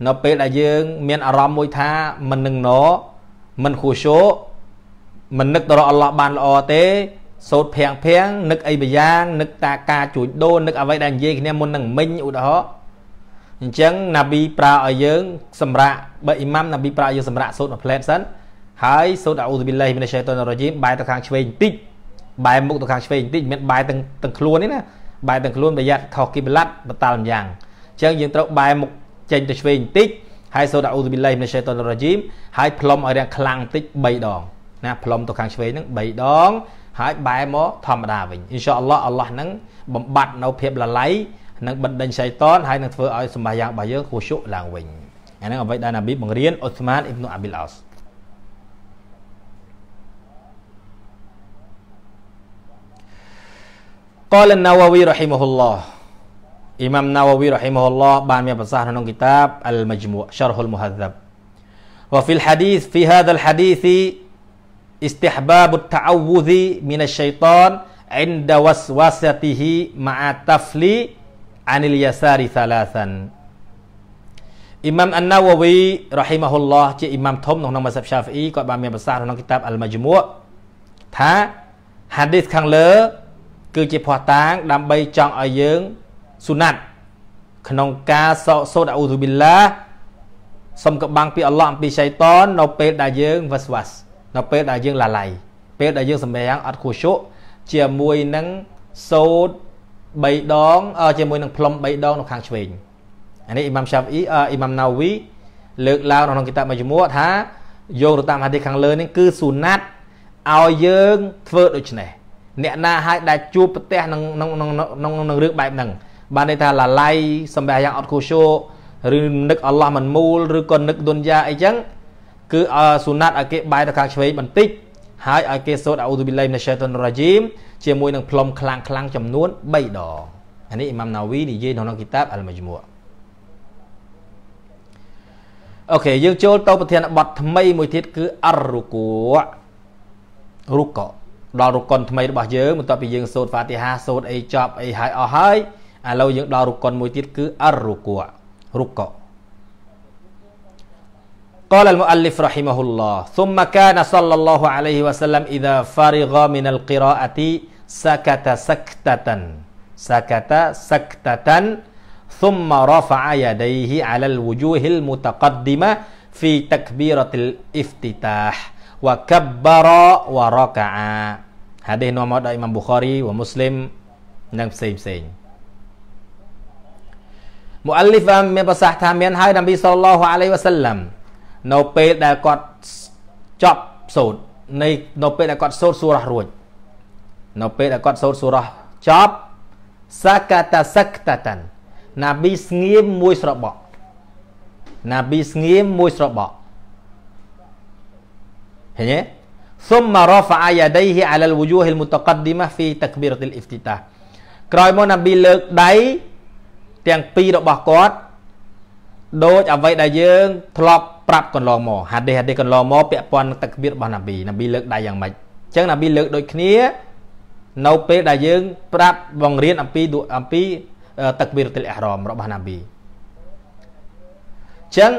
នៅពេលដែលយើង មានអារម្មណ៍មួយថាមិននឹងណមិនខួឈក់មិននឹកទៅរកអល់ឡោះបានល្អទេសោតភាំងភាំងនឹកអីប្រយ៉ាងនឹកតាការជួយដូរនឹកអ្វីដែលនិយាយគ្នាមុននឹងមិញឧទាហរណ៍អញ្ចឹងណាប៊ីប្រើឲ្យយើង សម្រាប់បើអ៊ីម៉ាំណាប៊ីប្រើឲ្យយើងសម្រាប់សូត្រមួយផ្លែតសិនហើយសូត្រអាអ៊ូឌូប៊ីឡៃមីនឆៃតុនរ៉ាជីមបែរទៅខាងឆ្វេងបន្តិចបែរមុខទៅខាងឆ្វេងបន្តិចមិនមែនបែរទាំងទាំងខ្លួនទេណាបែរទាំងខ្លួនប្រយ័ត្នខុសគីបឡាត់បតាល់យ៉ាងអញ្ចឹងយើងត្រូវបែរមុខចេញទៅឆ្វេងបន្តិចហើយសូត្រអាអ៊ូឌូប៊ីឡៃមីនឆៃតុនរ៉ាជីមហើយផ្លុំឲ្យរាងខ្លាំងបន្តិច3ដងណាផ្លុំទៅខាងឆ្វេងហ្នឹង3ដង ហើយបែរមកធម្មតាវិញអ៊ីនសាអល់ឡោះអល់ឡោះហ្នឹងបំបត្តិនៅ ភាពលល័យនិងបណ្ដេញសៃតនហើយនឹងធ្វើឲ្យសម្បាយ៉ាងរបស់យើងខូសុឡើងវិញអាហ្នឹងអ្វីដែលណាប៊ីបង្រៀនអ៊ូស្មានអ៊ីប្នុអាប៊ីលអោសកលណាវវីរ៉ហ៊ីមហ៊ុលឡោះអ៊ីម៉ាំណាវវីរ៉ហ៊ីមហ៊ុលឡោះបានមានប្រសាសន៍ក្នុងគីតាប អលមជ្មួអ៊ شرح المهذب وفي الحديث في هذا الحديث istihbabu ta'awudhi minasyaitan inda waswasatihi ma'a tafli anil yasari thalathan Imam An-Nawawi rahimahullah ជាអ៊ីម៉ាមធំនៅក្នុង Mazhab Shafi'i គាត់បានមានប្រសាសន៍ក្នុងគិតាប Al-Majmu' ថា hadith ខាងលើ គឺជាភ័ស្តុតាង ដើម្បីចង់ឲ្យយើងសុណាត់ក្នុងការសោកសោតអាឧទុបិលឡាសុំកបាំងពីអល់ឡោះអំពីសៃតននៅពេលដែលយើងវ៉ាសវ៉ាស់នៅពេលដែលយើងឡាឡៃពេលដែលយើងសម្រាំងអត់ខួជក់ជាមួយនឹងសូត3ដងជាមួយនឹងផ្លុំ3ដង នៅខាងឆ្វេងអានេះអ៊ីម៉ាំឆាប់អ៊ីអ៊ីម៉ាំណាវី លើកឡើងក្នុងគិតាបមួយជំនួសថាយោងទៅតាមហាឌីសខាងលើនេះគឺស៊ូណាត់ឲ្យយើងធ្វើដូចនេះ អ្នកណាឲ្យដែលជួបប្រទះនឹងនឹងនឹងនឹងរឿងបែបហ្នឹងបានន័យថាឡាឡៃសម្រាប់យ៉ាងអត់គូជោឬនឹកអល់ឡោះមិនមូលឬក៏នឹកឌុនយ៉ាអីចឹងគឺសុណាត់ឲ្យគេបែរទៅខាងឆ្វេងបន្តិចហើយឲ្យគេសូត្រអាអ៊ូឌូប៊ីឡៃមីណាឆៃតុនរ៉ាជីមជាមួយនឹងផ្លុំខ្លាំងខ្លាំងចំនួន3ដងអានេះអ៊ីម៉ាំណាវីនិយាយក្នុងគីតាបអលមជ្មួអូខេយើងចូលទៅប្រធានបទថ្មីមួយទៀតគឺអរុគូរុកដល់រុកុនថ្មីរបស់យើងបន្ទាប់ពីយើងសូត្រហ្វាទីហាសូត្រអីចប់អីហើយអស់ហើយឥឡូវយើងដល់រុកុនមួយទៀតគឺអរុគូរុក قال المؤلف رحمه الله ثم كان صلى الله عليه وسلم إذا فرغ من القراءة سكت سكتة سكت سكتة ثم رفع يديه على الوجوه المتقدمة في تكبيرة الافتتاح وكبر وركع هذه نوع إمام بخاري ومسلم نعم سيم سيم وسلم នៅពេលដែលគាត់ចប់សូត្រនៃនៅពេលដែលគាត់សូត្រសូរ៉ះរួចនៅពេលដែលគាត់សូត្រសូរ៉ះចប់សាកាតាសកតាតានណាប៊ីស្ងៀមមួយស្របក់ណាប៊ីស្ងៀមមួយស្របក់ឃើញទេ ثم رفع يديه على الوجوه المتقدمه في تكبيره الافتتاح ក្រោយមកណាប៊ីលើកដៃទាំងពីររបស់គាត់ដូចអ្វីដែលយើងធ្លាប់ប្រាប់កន្លងមកហាឌីសហាឌីសកន្លងមកពាក់ព័ន្ធនឹងទឹកគៀបរបស់ណាប៊ីណាប៊ីលើកដៃយ៉ាងម៉េចអញ្ចឹងណាប៊ីលើកដូចគ្នានៅពេលដែលយើង ប្រាប់បង្រៀនអំពីអំពីទឹកវីរទិលអះរមរបស់ណាប៊ីអញ្ចឹង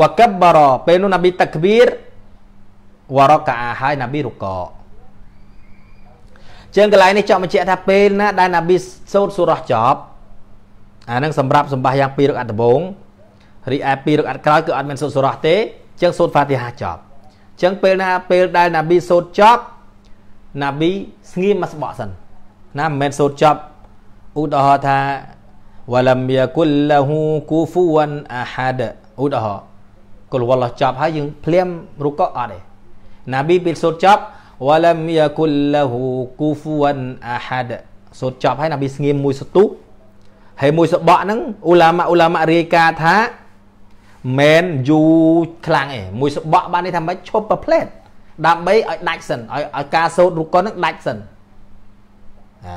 វកបរពេលនោះណាប៊ីទឹកវីរវរកាហើយណាប៊ីរុកអញ្ចឹងកន្លែងនេះចង់បញ្ជាក់ថាពេលណាដែលណាប៊ីសូត្រសូរ៉ោះចប់អានឹងសម្រាប់សម្បាសយ៉ាងពីររកអត្តបងរីឯពីរកាត់ក្រោយគឺអត់មានសូត្រសូរ៉ះទេអញ្ចឹងសូត្រហ្វាទីហាចប់អញ្ចឹងពេលណាពេលដែលណាប៊ីសូត្រចប់ណាប៊ីស្ងៀមមកស្បកសិនណាមិនមែនសូត្រចប់ឧទាហរណ៍ថាវលមយាគុលលហ៊ូគូហ្វូវ៉ាន់អាហាដឧទាហរណ៍គុលវ៉ាឡោះចប់ហើយយើងភ្លាមរុកអត់ទេណាប៊ីពេលសូត្រចប់វលមយាគុលលហ៊ូគូហ្វូវ៉ាន់អាហាដសូត្រចប់ហើយណាប៊ីស្ងៀមមួយសតុះហើយមួយសបកហ្នឹងឧឡាម៉ាឧឡាម៉ារាយការណ៍ថាមែនយូរខ្លាំងឯងមួយសបក់បាននេះថាម៉េចឈប់ប្រផ្លេត ដើម្បីឲ្យដាច់សិនឲ្យឲ្យការសោតរុកុននឹងដាច់សិនអា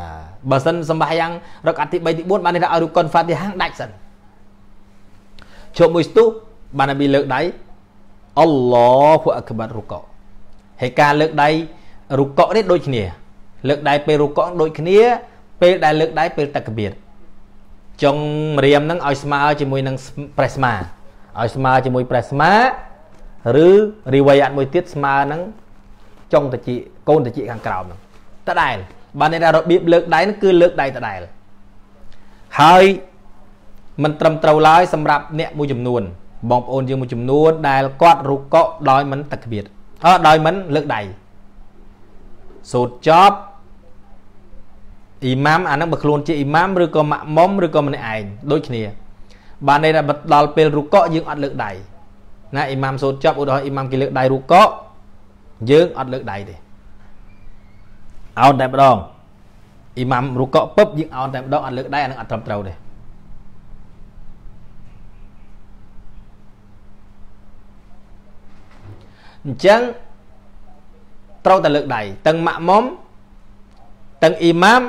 បើសិនសម្បាយ៉ាង រកអតិ3ទី4បាននេះថាឲ្យរុកុនហ្វាទីហាងដាច់សិនឈប់មួយស្ទុះបាននប៊ីលើកដៃអល់ឡោហ៊ូអាក្បាត់រុកុហើយការលើកដៃរុកុនេះ ដូចគ្នា លើកដៃពេលរុកុដូចគ្នា ពេលដែលលើកដៃពេលតកបៀតចុងរៀមនឹងឲ្យស្មើជាមួយនឹងប្រេះស្មារឲ្យស្មើជាមួយព្រះស្មា ឬរីវៃអត់មួយទៀតស្មើនឹងចុងតជីកូនតជីខាងក្រោមហ្នឹងតដែលបានន័យថារបៀបលើកដៃហ្នឹងគឺលើកដៃតដែលហើយมันត្រឹមត្រូវឡើយសម្រាប់អ្នកមួយចំនួន បងប្អូនយើងមួយចំនួន ដែលគាត់រុកកដោយមិនតក្បៀតអឺដោយមិនលើកដៃសូត្រចប់អ៊ីម៉ាំអានឹងបើខ្លួនជាអ៊ីម៉ាំឬក៏ម៉ាក់មុំឬក៏ម្នាក់ឯងដូចគ្នាបានន័យថាដល់ពេលរុកកយើងអត់លើកដៃណាអ៊ីម៉ាមសូត្រចប់ឧទាហរណ៍អ៊ីម៉ាមគេលើកដៃរុកកយើងអត់លើកដៃទេអោនតែម្ដងអ៊ីម៉ាមរុកកពឹបយើងអោនតែម្ដងអត់លើកដៃអានឹងអត់ត្រឹមត្រូវទេអញ្ចឹងត្រូវតែលើកដៃទាំងម៉ាក់មុំទាំងអ៊ីម៉ាម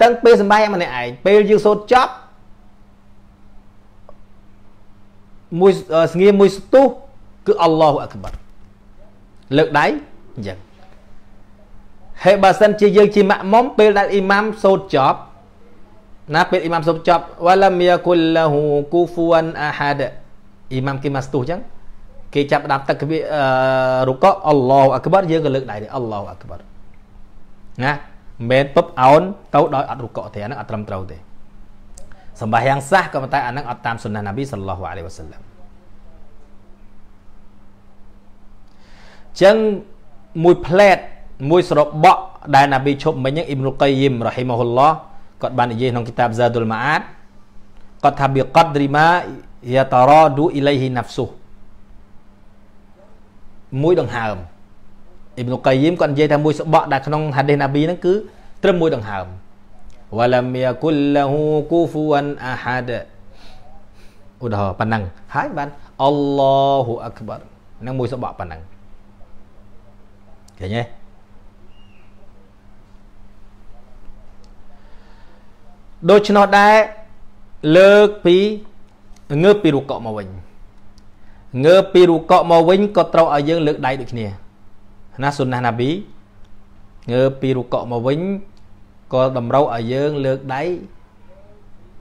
ទាំងពេលសម្បែងម្នាក់ឯងពេលយើងសូត្រចប់មួយស្ងៀមមួយស្ទុះគឺអល់ឡោះអាក់បាលើកដៃអញ្ចឹងហើយបើសិនជាយើងជាម៉ាក់មុំពេលដែលអ៊ីម៉ាំសូត្រចប់ណាពេលអ៊ីម៉ាំសូត្រចប់វ៉ាឡាមៀគុលឡហ៊ូគូហ្វួនអាហាដអ៊ីម៉ាំគេមកស្ទុះអញ្ចឹងគេចាប់ដាប់ទឹកវារុកអល់ឡោះអាក់បាយើងក៏លើកដៃដែរអល់ឡោះអាក់បាណាមិនមែនពឹបអោនទៅដោយអត់រុកទេអាហ្នឹងអត់ត្រឹមត្រូវទេសម្បាសរាំងសះក៏ប៉ុន្តែអានឹងអត់តាមសុណាណាប៊ីសល្លោះអាឡៃវ៉ាសាឡាមចឹងមួយផ្លែតមួយស្របក់ដែលណាប៊ីឈប់មិញអ៊ីមរុលកៃយីមរ៉ហ៊ីម៉ាហ៊ុលឡោះគាត់បាននិយាយក្នុងគីតាប Zadul Ma'ad គាត់ថា bi qadri ma yataradu ilayhi nafsuh មួយដង្ហើមអ៊ីមរុលកៃយីមគាត់និយាយថាមួយស្បក់ដែលក្នុងហាឌីសណាប៊ីហ្នឹងគឺត្រឹមមួយដង្ហើម ولم يكن له كفوا احد ឧទាហរណ៍ប៉ុណ្ណឹងហើយបានអល់ឡោហ៊ូអាក់បានឹងមួយសបកប៉ុណ្ណឹងឃើញទេដូច្នោះដែរលើកពីងើបពីរុកកមកវិញងើបពីរុកកមកវិញក៏ត្រូវឲ្យយើង លើកដៃដូចគ្នាណាសុនណះណាប៊ីងើបពីរុកកមកវិញក៏តម្រូវឲ្យយើងលើកដៃ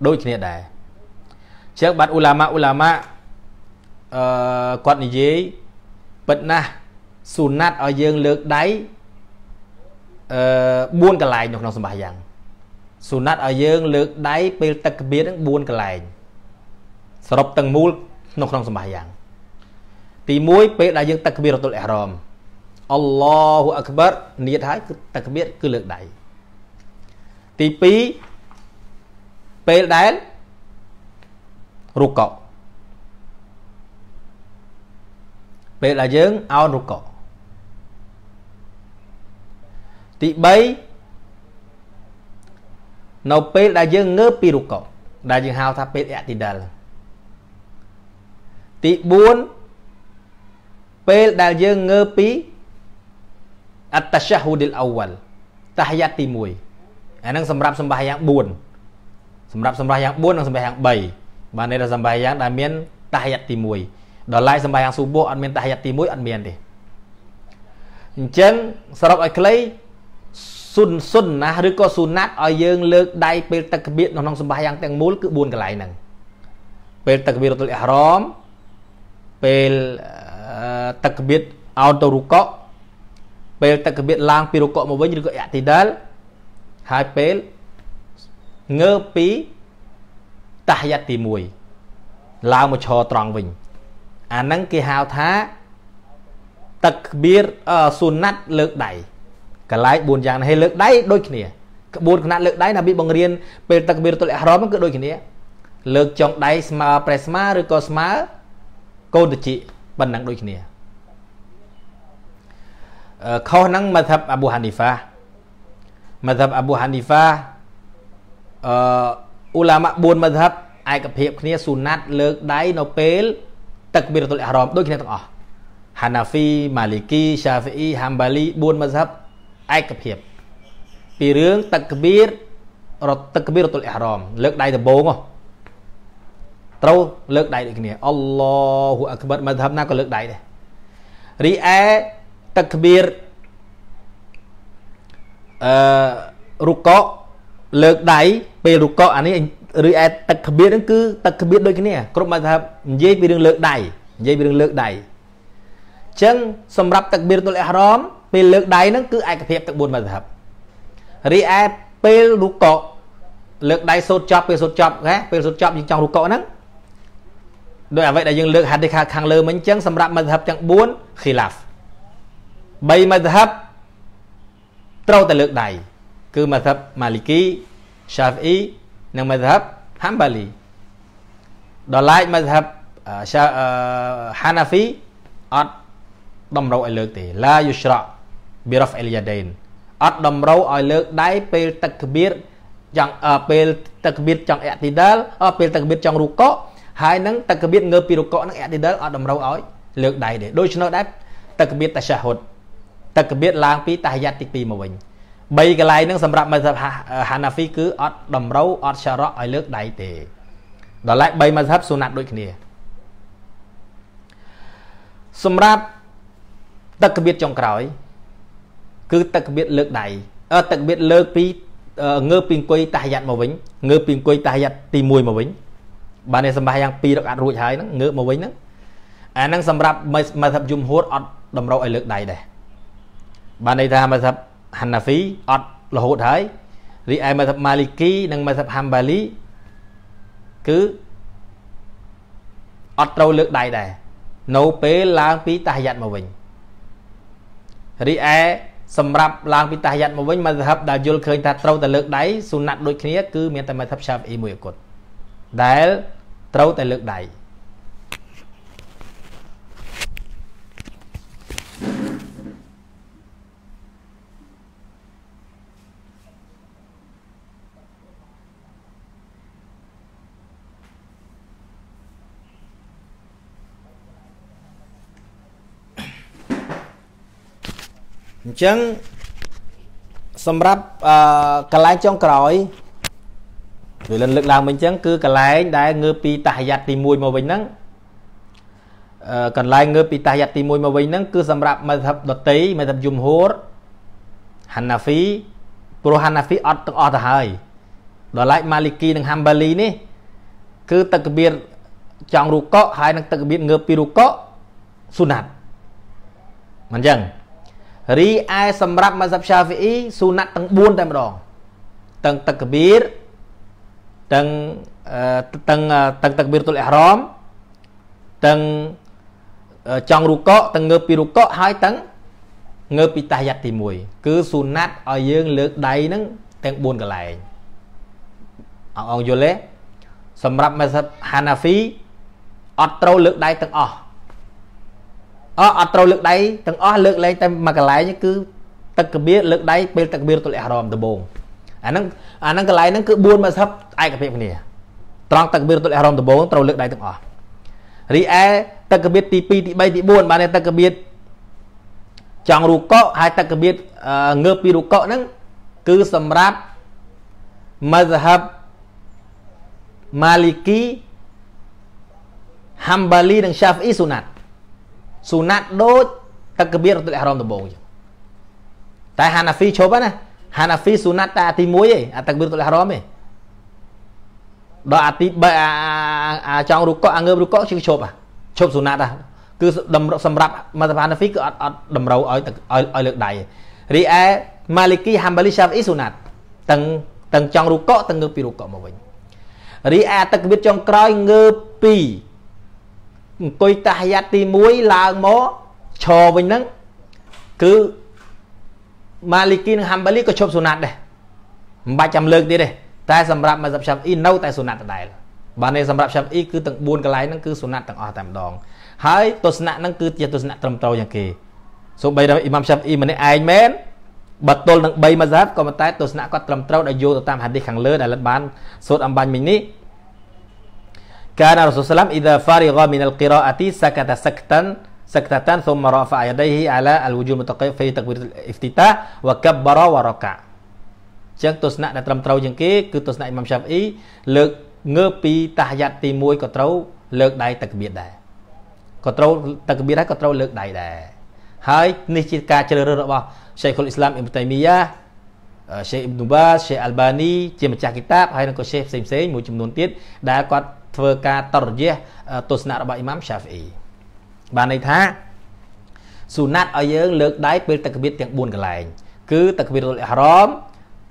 ដូចគ្នាដែរចឹងបាទឧឡាម៉ាឧឡាម៉ាអឺគាត់និយាយពិតណាស់ស៊ូណាត់ឲ្យយើងលើកដៃអឺ4កន្លែងនៅក្នុងសម្បាយ៉ាងស៊ូណាត់ឲ្យយើង លើកដៃពេលទឹកកាបៀតហ្នឹង4កន្លែងសរុបទាំងមូលនៅក្នុងសម្បាយ៉ាង ទី1ពេលដែលយើងទឹកកាបៀររត់អេះរ៉មអល់ឡោះអក្បរនិយាយហើយគឺទឹកកាបៀតគឺលើកដៃទី2ពេលដែលរុកោពេលដែលយើងអោនរុកោទី3នៅពេលដែលយើងងើបពីរុកោដែលយើងហៅថាពេលអតិដិលទី4ពេលដែលយើងងើបពីអត្តឆហ៊ូឌីលអវលតាហយ៉ាតទី1អានឹងសម្រាប់សម្បាយ៉ាង4សម្រាប់សម្បាយ៉ាង4និងសម្បាយ៉ាង3បានន័យថាសម្បាយ៉ាងដែលមានតាហយៈទី1ដល់ឡាយសម្បាយ៉ាងស៊ូបោះអត់មានតាហយៈទី1អត់មានទេអញ្ចឹងសរុបឲ្យខ្លីសុនសុនណាឬក៏សុណាត់ឲ្យយើង លើកដៃពេលទឹកក្បៀតក្នុងសម្បាយ៉ាងទាំងមូលគឺ4កន្លែងហ្នឹងពេលទឹកក្បៀតរត់លអះរមពេលទឹកក្បៀតអោតទៅរុកកពេលទឹកក្បៀតឡើងពីរុកកមកវិញឬក៏អតិដាល់ហើយពេលងើបពីតាយ៉ាត់ទី1ឡើងមកឈរត្រង់វិញ អាហ្នឹងគេហៅថា ទឹកក្បៀរសុណាត់លើកដៃកន្លែង4យ៉ាងនេះហើយលើកដៃដូចគ្នាក្បួនគណៈលើកដៃណាប៊ីបង្រៀនពេលទឹកក្បៀរទុលអហ្រមគឺដូចគ្នា លើកចុងដៃស្មើប្រេះស្មើឬក៏ស្មើកូនតជីប៉ុណ្ណឹងដូចគ្នាខុសហ្នឹងមកថាអាប៊ូហានីហ្វា mazhab Abu Hanifah អឺឧឡាម៉ា4 mazhab ឯកភាព គ្នាស៊ូណាត់ លើកដៃនៅពេលទឹកមីរតុលអះរ៉មដូចគ្នាទាំងអស់ Hanafi Maliki Shafi'i Hanbali 4 mazhab ឯកភាព ពីរឿងទឹកគបៀររត់ទឹកគបៀររតុលអះរ៉មលើកដៃដំបូងហ៎ត្រូវលើកដៃដូចគ្នាអល់ឡោហ៊ូអាក្បិតមកថាណាក៏លើកដៃដែររីឯទឹកគបៀរអឺរុកកលើកដៃពេលរុកកអានេះឬអែទឹកក្បៀតហ្នឹងគឺទឹកក្បៀតដូចគ្នាគ្រប់មកថានិយាយពីរឿងលើកដៃនិយាយពីរឿងលើកដៃអញ្ចឹងសម្រាប់ទឹកបៀរតុលអេហរ៉មពេលលើកដៃហ្នឹងគឺឯកភាពទឹក4មកថារីឯពេលរុកកលើកដៃសូត្រចប់ពេលសូត្រចប់ហ៎ពេលសូត្រចប់យើងចង់រុកកហ្នឹងដោយអ្វីដែលយើងលើកហាឌីខាខាងលើមិញអញ្ចឹងសម្រាប់មជ្ឈិបទាំង4 khilaf 3មជ្ឈិបត្រូវតែលើកដៃគឺម៉ាសាប់ម៉ាលីគី Shafi'i និង mazhab Hanbali ដល់ឡែក mazhab Hanafi អត់តម្រូវឲ្យលើកទេ la yushra bi raf al yadain អត់តម្រូវឲ្យលើកដៃពេលទឹកគបៀរចង់ពេលទឹកគបៀរចង់អតិដាលពេលទឹកគបៀរចង់រុកកហើយនឹងទឹកគបៀរងើបពីរុកកនឹងអតិដាលអត់តម្រូវឲ្យលើកដៃទេដូច្នោះដែរទឹកគបៀរតាសាហ៊ុតទឹកកបៀតឡើងពីតាហយ៉ាត់ទី2មកវិញ3កន្លែងហ្នឹងសម្រាប់មស្ហិបហាណាហ្វីគឺអត់តម្រូវអត់សារ៉ក់ឲ្យលើកដៃទេ ដល់ឡែក3មស្ហិបសុណាត់ដូចគ្នាសម្រាប់ទឹកកបៀតចុងក្រោយ គឺទឹកកបៀតលើកដៃអឺទឹកកបៀតលើកពីងើបពីអង្គុយតាហយ៉ាត់មកវិញងើបពីអង្គុយតាហយ៉ាត់ទី1មកវិញបាននេះសម្បាយ៉ាង2រកអត់រួចហើយហ្នឹងងើបមកវិញហ្នឹងអាហ្នឹងសម្រាប់មស្ហិបយំហួតអត់តម្រូវឲ្យលើកដៃដែរបានន័យថាម៉ាសាប់ហាណាហ្វីអត់រហូតហើយរីឯម៉ាសាប់ម៉ាលីគី និងម៉ាសាប់ហាំបាលី គឺអត់ត្រូវលើកដៃដែរនៅពេលឡើងពីតាហយ័តមកវិញរីឯសម្រាប់ឡើងពីតាហយ័តមកវិញម៉ាសាប់ដែលយល់ឃើញ ថាត្រូវតែលើកដៃសុណាត់ដូចគ្នាគឺមានតែម៉ាសាប់ឆាប់អ៊ីមួយអគត់ដែលត្រូវតែលើកដៃអញ្ចឹងសម្រាប់អឺកន្លែងចុងក្រោយវាលិនលើកឡើងមិញអញ្ចឹងគឺកន្លែង ដែលងើពីតាហយ័តទី1មកវិញហ្នឹងអឺកន្លែងងើពីតាហយ័តទី1មកវិញហ្នឹងគឺសម្រាប់មេធាបដតីមេធាបយមហួរហានាហ្វីព្រោះហានាហ្វីអត់ទាំងអស់ទៅហើយ ដល់ឡែកម៉ាលីគីនិងហាំបាលីនេះគឺទឹកកបៀតចង់រូកកហើយនឹង ទឹកកបៀតងើពីរូកកសុណាត់មិនអញ្ចឹងរីឯសម្រាប់ម៉ាសាប់ឆាហ្វីអ៊ីស៊ូណាត់ទាំង4តែម្ដងទាំងតកបៀរទាំងទាំងទាំងតកបៀរទុលអ៊ីហ្រ៉មទាំងចង់រុកកទាំងងើបពីរុកកហើយទាំងងើបពីតាយ៉ាត់ទី1គឺស៊ូណាត់ឲ្យយើង លើកដៃហ្នឹងទាំង4កន្លែងអងអងយល់ទេសម្រាប់ម៉ាសាប់ហាណាហ្វីអត់ត្រូវលើកដៃទាំងអស់អត់អត់ត្រូវលើកដៃទាំងអស់លើកលែងតែមួយកន្លែងគឺទឹកកាបៀលើកដៃពេលទឹកកាបៀទលិះអារម្មណ៍ដំបូងអាហ្នឹងអាហ្នឹងកន្លែងហ្នឹងគឺ4មួយសិបឯកភាពគ្នាត្រង់ទឹកកាបៀទលិះអារម្មណ៍ដំបូងត្រូវលើកដៃទាំងអស់រីឯទឹកកាបៀទី2ទី3ទី4បានទឹកកាបៀចង់រូកកហើយទឹកកាបៀងើបពីរូកកហ្នឹងគឺសម្រាប់មズហាប់ម៉ាលីគីហាំបាលីនិង Syafi'i សុណាត់ស៊ូណាត់ដូចទឹកកបៀររត់អារ៉មដំបងចឹងតែហានាហ្វីឈប់ណាហានាហ្វីស៊ូណាត់តែអាទី1ឯងអាទឹកកបៀររត់អារ៉មឯងដល់អាទី3អាអាចង់រុកកអាងើបរុកកជិះឈប់អាឈប់ស៊ូណាត់អាគឺសម្រាប់មតហានាហ្វីគឺអត់អត់តម្រូវឲ្យឲ្យលើកដៃរីឯម៉ាលីគីហាំបាលីសាវអ៊ីស៊ូណាត់ទាំងទាំងចង់រុកកទាំងងើបពីរុកកមកវិញរីឯអាទឹកកបៀរចុងក្រោយងើបពីអង្គុយតាហយ៉ាត់ទី1ឡើងមកឈរវិញហ្នឹងគឺម៉ាលីគីនិងហាំបាលីក៏ឈប់សុណាត់ដែរមិនបាច់ចាំលើកទៀតទេតែសម្រាប់មកសាប់ឆាប់អ៊ីនៅតែសុណាត់ដដែលបាទនេះសម្រាប់ឆាប់អ៊ីគឺទាំង4កន្លែងហ្នឹងគឺសុណាត់ទាំងអស់តែម្ដងហើយទស្សនៈហ្នឹងគឺជាទស្សនៈត្រឹមត្រូវយ៉ាងគេសូម្បីតែអ៊ីម៉ាំឆាប់អ៊ីម្នាក់ឯងមែនបើទល់នឹង3ម៉ាសាប់ក៏ប៉ុន្តែទស្សនៈគាត់ត្រឹមត្រូវដែលយោទៅតាមហាឌីសខាងលើដែលបានសូត្រអំបញ្ញមិញនេះ كان الرسول صلى الله عليه وسلم إذا فرغ من القراءة سكت سكتا سكتة ثم رفع يديه على الوجوه المتقيم في تكبيرة الافتتاح وكبر وركع ចឹងទស្សនៈដែលត្រឹមត្រូវជាងគេគឺទស្សនៈអ៊ីម៉ាំឆាប់អ៊ីលើកងើបពីតាហយ៉ាត់ទី1ក៏ត្រូវលើកដៃតក្បៀតដែរក៏ត្រូវតក្បៀតដែរក៏ត្រូវលើកដៃដែរហើយនេះជាការជ្រើសរើសរបស់ Sheikh Ul Islam Ibn Taymiyyah Sheikh Ibn Baz Sheikh Albani ជាម្ចាស់គីតាបហើយនឹងក៏ Sheikh ផ្សេងៗមួយចំនួនទៀតដែលគាត់ធ្វើការតរយះទស្សនៈរបស់អ៊ីម៉ាំ Shafi'i បានន័យថាសុណាត់ឲ្យយើងលើកដៃពេលតក្បៀតទាំង4កន្លែង គឺតក្បៀតរុលអ៊ីហ្រាម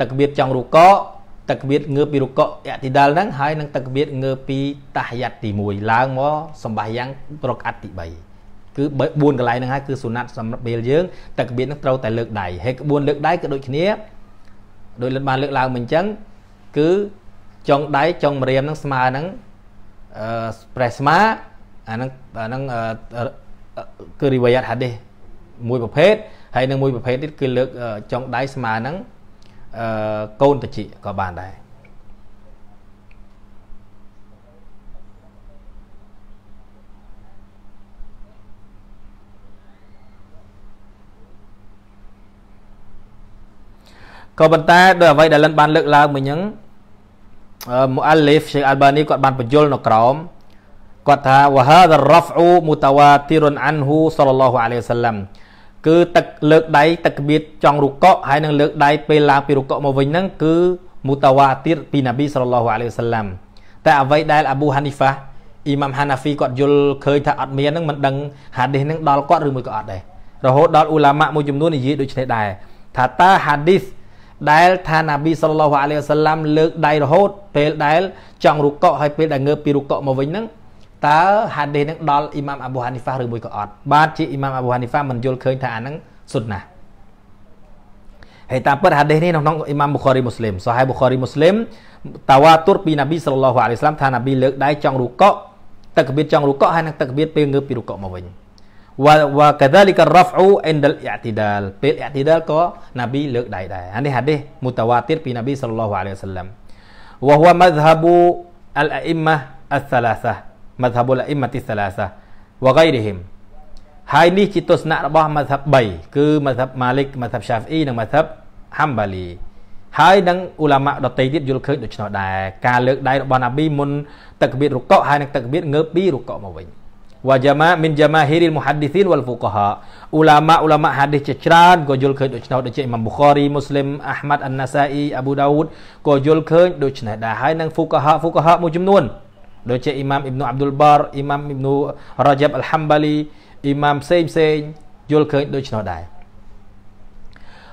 តក្បៀតចង់រុកោតក្បៀតងើបពីរុកោអតិដាលហ្នឹងហើយនឹងតក្បៀតងើបពីតាហយ៉ាត់ទី1ឡើងមកសម្បាយ៉ាងប្រកអាត់ទី3គឺ4កន្លែងហ្នឹងហើយគឺសុណាត់សម្រាប់ពេលយើងតក្បៀតហ្នឹងត្រូវតែលើកដៃហើយក្បួនលើកដៃក៏ដូចគ្នាដោយលិនបានលើកឡើងមិនអញ្ចឹងគឺចុងដៃចុងម្រាមហ្នឹងស្មើហ្នឹងប្រេះស្មាអាហ្នឹងអាហ្នឹងគឺ riwayat hadith មួយប្រភេទហើយនឹងមួយប្រភេទទៀតគឺលើកចុងដៃស្មាហ្នឹងកូនតិចក៏បានដែរក៏ប៉ុន្តែដោយអ្វីដែលលិនបានលើកឡើងមិញហ្នឹងមូអាលីហ្វ Sheikh Albani គាត់បានបញ្យល់នៅក្រោមគាត់ថាវហាដរ៉ហ្វអ៊ូមូតាវ៉ាទីរុនអានហ៊ូសលឡោះអាឡៃសាឡាំគឺទឹកលើកដៃទឹកគបៀតចង់រុកកហើយនឹងលើកដៃពេលឡើងពីរុកកមកវិញហ្នឹងគឺមូតាវ៉ាទីរពីណាប៊ីសលឡោះអាឡៃសាឡាំតែអ្វីដែលអាប៊ូហានីហ្វាអ៊ីម៉ាំហានាហ្វីគាត់យល់ឃើញថាអត់មានហ្នឹងមិនដឹងហាឌីសហ្នឹងដល់គាត់ឬមួយក៏អត់ដែររហូតដល់អ៊ូឡាម៉ាមួយចំនួននិយាយដូចនេះដែរថាតើហាឌីសដែលថាណាប៊ីសល្លោះអាឡៃវសាឡាំលើកដៃរហូតពេលដែល ចង់រុកកហើយពេលដែលងើបពីរុកកមកវិញហ្នឹងតើហាឌីសហ្នឹងដល់អ៊ីម៉ាមអាប៊ូហានីហ្វាឬមួយក៏អត់បាទជាអ៊ីម៉ាមអាប៊ូហានីហ្វាមិនយល់ឃើញថាអាហ្នឹងសុទ្ធណាហើយតាមពិតហាឌីសនេះក្នុងអ៊ីម៉ាមប៊ូខារីមូស្លីមសាហាយប៊ូខារីមូស្លីមតាវ៉ាទុរពីណាប៊ីសល្លោះអាឡៃវសាឡាំថាណាប៊ីលើកដៃចង់រុកកតកបៀតចង់រុកកហើយនឹងតកបៀតពេលងើបពីរុកកមកវិញវ៉ាកាដាលីការ៉ាហ្វូអិនដលអ៊ីទីដាលពេលអ៊ីទីដាលក៏ណាប៊ីលើកដៃដែរអានេះហាឌីសមូតាវ៉ាទិតពីណាប៊ីសល្លឡោះអាឡៃវ៉ាសឡាំវ៉ាហ៊ូម៉ាឌហាប៊ូអលអ៊ីម៉ាអស្សាឡាសាម៉ាឌហាប៊ូអលអ៊ីម៉ាទីស្សាឡាសាវ៉ាហ្គៃរីហ៊ីមហើយនេះជាទស្សនៈរបស់ម៉ាថាប3គឺម៉ាថាបម៉ាលិកម៉ាថាបឆាហ្វអ៊ីនិងម៉ាថាបហាំបាលីហើយនឹងអ៊ូឡាម៉ាដតីទៀតយល់ឃើញដូច្នោះដែរការលើកដៃរបស់ណាប៊ីមុនទឹកបៀតរុកកហើយនឹងទឹកបៀតងើបពីរុកកមកវិញវ៉ាយ៉ាម៉ាមិនយ៉ាម៉ាហ៊ីរីលមូហាឌីស៊ីនវ៉លហ្វូកាហាអ៊ូឡាម៉ាអ៊ូឡាម៉ាហាឌីសជាច្រើនក៏យល់ឃើញដូច្នោះដូចជាអ៊ីម៉ាមប៊ូខារីមូស្លីមអាហ្មាត់អានណាសាអ៊ីអាប៊ូដាវូតក៏យល់ឃើញដូច្នេះដែរហើយនឹងហ្វូកាហាហ្វូកាហាមួយចំនួនដូចជាអ៊ីម៉ាមអ៊ីបនុអាប់ឌុលបារអ៊ីម៉ាមអ៊ីបនុរ៉ាយ៉ាប់អលហាំបាលីអ៊ីម៉ាមផ្សេងផ្សេងយល់ឃើញដូច្នោះដែរ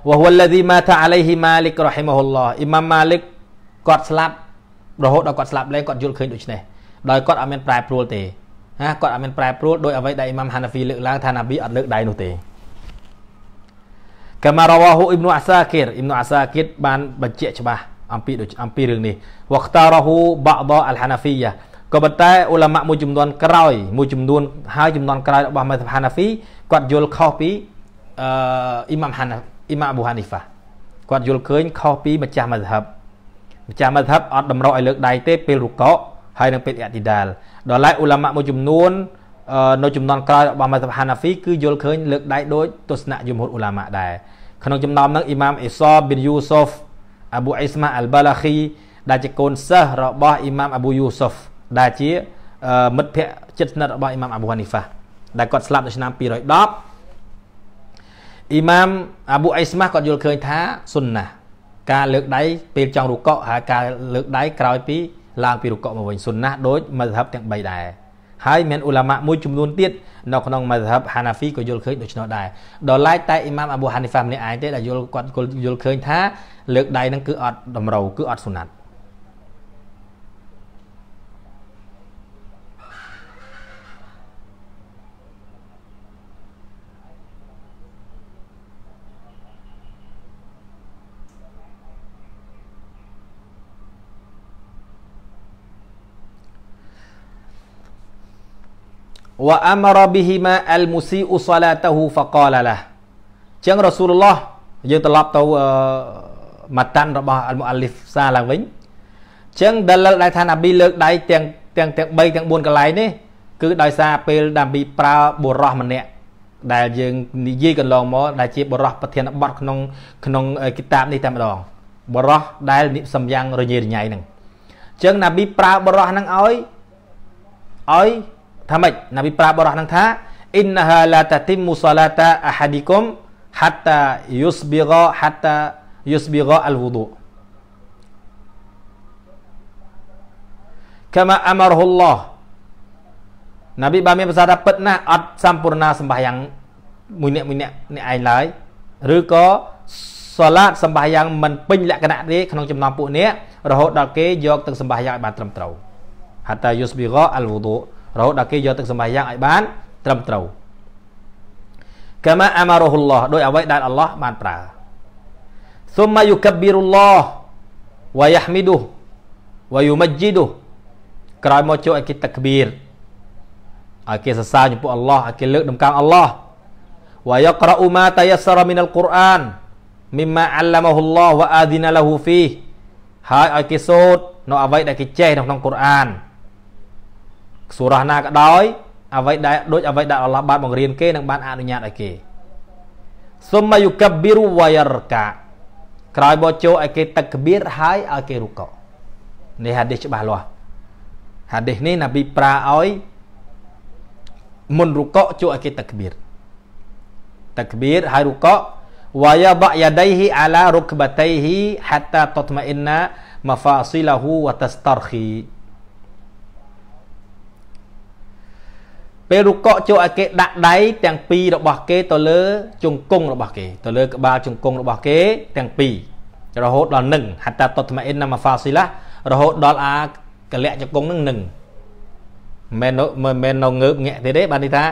وهو الذي مات عليه مالك رحمه الله អ៊ីម៉ាមម៉ាលិកគាត់ស្លាប់រហូតដល់គាត់ស្លាប់ឡើងគាត់យល់ឃើញដូច្នេះដោយគាត់អត់មានប្រែប្រួលទេណាគាត់អត់មានប្រែប្រួលដោយអ្វីដែលអ៊ីម៉ាមហានាហ្វីលើកឡើងថាណាប៊ីអត់លើកដៃនោះទេកាមារវ៉ាហ៊ូអ៊ីប្នុអាសាគិរអ៊ីប្នុអាសាគិរបានបញ្ជាក់ច្បាស់អំពីអំពីរឿងនេះវ៉ាខ្តារហ៊ូបាក់ដអលហានាហ្វីយ៉ាក៏ប៉ុន្តែឧឡាម៉ាមួយចំនួនក្រោយ មួយចំនួនហើយចំនួនក្រោយរបស់ម៉ាសាហានាហ្វីគាត់យល់ខុសពីអឺអ៊ីម៉ាមហានាអ៊ីម៉ាមអប៊ូហានីហ្វាគាត់យល់ឃើញខុសពីម្ចាស់ម៉ាសាហាប់ម្ចាស់ម៉ាសាហាប់អត់តម្រូវឲ្យលើកដៃទេពេលរុកោហើយនឹងពេទ្យអតិដាលដល់ឡែកឧឡាម៉ាមួយចំនួននៅចំនួនក្រោយរបស់ម៉ាសាហាណាហ្វីគឺយល់ឃើញ លើកដៃដោយទស្សនៈយមហូតឧឡាម៉ាដែរក្នុងចំណោមនោះអ៊ីម៉ាមអេសាប៊ីនយូសូហ្វអាប៊ូអ៊ីស្ម៉ាអលបាឡាហ៊ីដែលជាកូនសិស្សរបស់អ៊ីម៉ាមអាប៊ូយូសូហ្វដែលជា មិត្តភក្តិជិតស្និទ្ធរបស់អ៊ីម៉ាមអាប៊ូហានីហ្វាដែលគាត់ស្លាប់នៅឆ្នាំ210អ៊ីម៉ាមអាប៊ូអៃស្មាស់គាត់យល់ឃើញថាសុនណាការលើកដៃពេលចង់រុកកហើយការលើកដៃក្រោយពីឡើងពីរុកមកវិញសុនណាដូចមាត់ហាប់ទាំង3ដែរហើយមានអ៊ូឡាម៉ាមួយចំនួនទៀតនៅក្នុងមាត់ហាប់ហាណាហ្វីក៏យល់ឃើញដូច្នោះដែរដល់ឡែកតែអ៊ីម៉ាមអាប៊ូហានីហ្វាម្នាក់ឯងទេដែលយល់គាត់យល់ឃើញថាលើកដៃហ្នឹងគឺអត់តម្រូវគឺអត់សុណាត់វ៉ាអាមរ៉ាប៊ីហ៊ីម៉ាអលមូស៊ីអ៊ូសាឡាតហ៊ូហ្វាកាឡាឡាចឹងរ៉ាស៊ូលឡោះយើងត្រឡប់ទៅម៉ាតាន់របស់អលមូអាលីហ្វសាឡើងវិញចឹងដែលលើកដៃថាណាប៊ីលើកដៃទាំងទាំងទាំង3ទាំង4កន្លែងនេះ គឺដោយសារពេលណាប៊ីប្រើបុរោះម្នាក់ ដែលយើងនិយាយកន្លងមកដែលជាបរោះប្រធានបទក្នុងក្នុងគិតាបនេះតែម្ដង បរោះដែលសំយ៉ាងរញ៉េរញ៉ៃហ្នឹងអញ្ចឹងណាប៊ីប្រើបរោះហ្នឹងឲ្យឲ្យថាម៉េចណាប៊ីប្រាប់បរោះនឹងថាអ៊ីនហាឡាតាទីមូសាឡាតាអាហាឌីគុំហាត់តាយូសប៊ីហ្គាហាត់តាយូសប៊ីហ្គាអលវូឌូ kama amarahullah ណាប៊ីបានមានប្រសាទថាពិតណាស់អត់សម្ពូរណាសម្បាយ៉ាងមួយអ្នកមួយអ្នកអ្នកឯងឡើយឬក៏សាឡាតសម្បាយ៉ាងមិនពេញលក្ខណៈទេក្នុងចំណោមពួកអ្នករហូតដល់គេយកទឹកសម្បាយ៉ាងឲ្យបានត្រឹមត្រូវហត្តាយុសប៊ីហ្គាអលវូឌូរហូតដល់គេយកទឹកសម្បាយ៉ាងឲ្យបានត្រឹមត្រូវកាមាអាម៉ារូហ៊ុលឡោះដោយអ្វីដែលអល់ឡោះបានប្រើសុមយុកាប៊ីរុលឡោះវ៉ាយ៉ាហ្មីឌូវ៉ាយុមជីឌូក្រោយមកចូលឲ្យគេតាក់ប៊ីរឲ្យគេសរសើរចំពោះអល់ឡោះឲ្យគេលើកដំកើងអល់ឡោះវ៉ាយ៉ាក្រអ៊ូម៉ាតាយ៉ាសរ៉ាមីនអលកូរ៉ានមីម៉ាអាឡាម៉ាហ៊ុលឡោះវ៉ាអាឌីណាឡាហ៊ូហ្វីហើយឲ្យគេសូត្រនៅអ្វីដែលគេចេះនៅក្នុងកូរ៉ានសូរ៉ាណាក៏ដោយអ្វីដែលដូចអ្វីដែលអល់ឡោះបានបង្រៀនគេនិងបានអនុញ្ញាតឲ្យគេសុំយុកប៊ីរូវ៉ៃរកាក្រោយមកចូលឲ្យគេតឹកកបៀរហើយឲ្យគេរុកោនេះហាឌីសច្បាស់លាស់ហាឌីសនេះណាប៊ីប្រាឲ្យមុនរុកោចូលឲ្យគេតឹកកបៀរតឹកកបៀរហើយរុកោវ៉ាយាបយ៉ាដៃហ៊ីអាឡារុកបតៃហ៊ីហាតាតតមអ៊ីនណាម៉ហ្វាស៊ីឡាហ៊ូវតាស្តារហ៊ីពេលរុកកចូលឲ្យគេដាក់ដៃទាំងពីររបស់គេទៅលើជង្គង់របស់គេទៅលើក្បាលជង្គង់របស់គេទាំងពីររហូតដល់នឹងហត្តាតតមអិនណាមហ្វាស៊ីឡារហូតដល់អាកលៈជង្គង់នឹងនឹងមិនមិនមិននៅងើបងាក់ទេទេបាននេះថា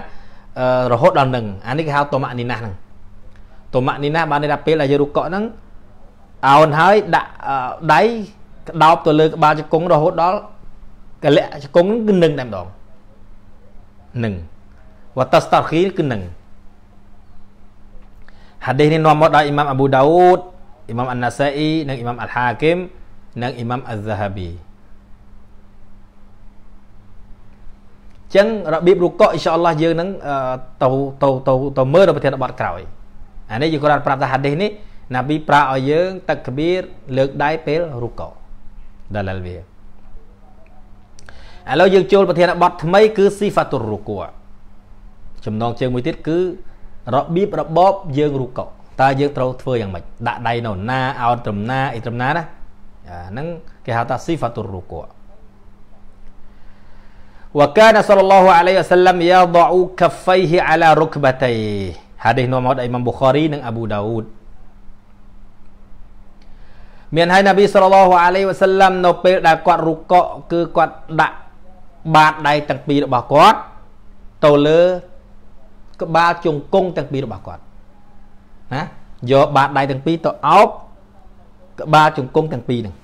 រហូតដល់នឹងអានេះគេហៅតមនីណាស់ហ្នឹងតមនីណាស់បាននេះថាពេលដែលយើងរុកកហ្នឹងអោនហើយដាក់ដៃក្តោបទៅលើក្បាលជង្គង់រហូតដល់កលៈជង្គង់នឹងនឹងតែម្ដងនឹងវតស្តរគីលគឺនឹងហាឌីសនេះនាំមកដោយអ៊ីម៉ាំអាប៊ូដាអ៊ូតអ៊ីម៉ាំអាណាសាអ៊ីនិងអ៊ីម៉ាំអាល់ហាគីមនិងអ៊ីម៉ាំអាហ្សាហាប៊ីចឹងរបៀបរុកកអ៊ីនសាអល់ឡោះយើងនឹងទៅទៅទៅទៅមើលនៅប្រធានបទក្រោយអានេះយើងគ្រាន់ប្រាប់ថាហាឌីសនេះណាប៊ីប្រាឲ្យយើងតក្បៀរលើកដៃពេលរុកកដលលវាឥឡូវយើងចូលប្រធានបទថ្មីគឺស៊ីហ្វាតុរូកូចំណងជើងមួយទៀតគឺ របៀបរបបយើងរូកោតើយើងត្រូវធ្វើយ៉ាងម៉េចដាក់ដៃនៅណាអោនត្រឹមណា អីត្រឹមណាណាអាហ្នឹងគេហៅថាស៊ីហ្វាតុរូកូ وكان صلى الله عليه وسلم يضع كفيه على ركبتيه ហាឌីសនាំមកដោយអ៊ីម៉ាំប៊ូខារីនិងអាប៊ូដាវូដមានហើយណាប៊ីសល្លឡោះអាឡៃវ៉ាសាឡាំនៅពេលដែលគាត់រុកកគឺគាត់ដាក់បាតដៃទាំងពីររបស់គាត់ទៅលើក្បាលជង្គង់ទាំងពីររបស់គាត់ណាយកបាតដៃទាំងពីរទៅអោបក្បាលជង្គង់ទាំងពីរហ្នឹង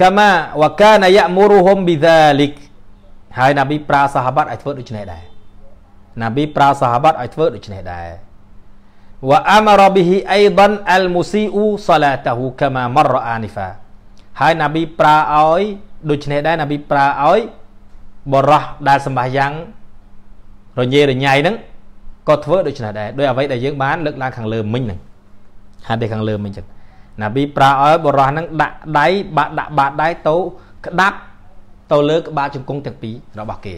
កាមាវកានយៈមូរូហុមប៊ីដាលិកហើយណាប៊ីប្រើសាហាបាត់ឲ្យធ្វើដូចនេះដែរណាប៊ីប្រើសាហាបាត់ឲ្យធ្វើដូចនេះដែរវ៉ាអាមរ៉ាប៊ីហ៊ីអៃដនអលមូស៊ីអ៊ូសាឡាតាហ៊ូកាមាមររអានីហ្វាហើយណាប៊ីប្រើឲ្យដូច្នេះដែរនប៊ីប្រើឲ្យបរោះដែលសម្បះយ៉ាងរញ៉េរញ៉ៃហ្នឹងក៏ធ្វើដូច្នេះដែរដោយអ្វីដែលយើងបានលើកឡើងខាងលើមិញហ្នឹងហាត់ពីខាងលើមិញចឹងណាប៊ីប្រើឲ្យ បរោះហ្នឹងដាក់ដៃបាក់ដាក់បាតដៃទៅក្តាប់ទៅលើក្បាលជង្គង់ទាំងពីររបស់គេ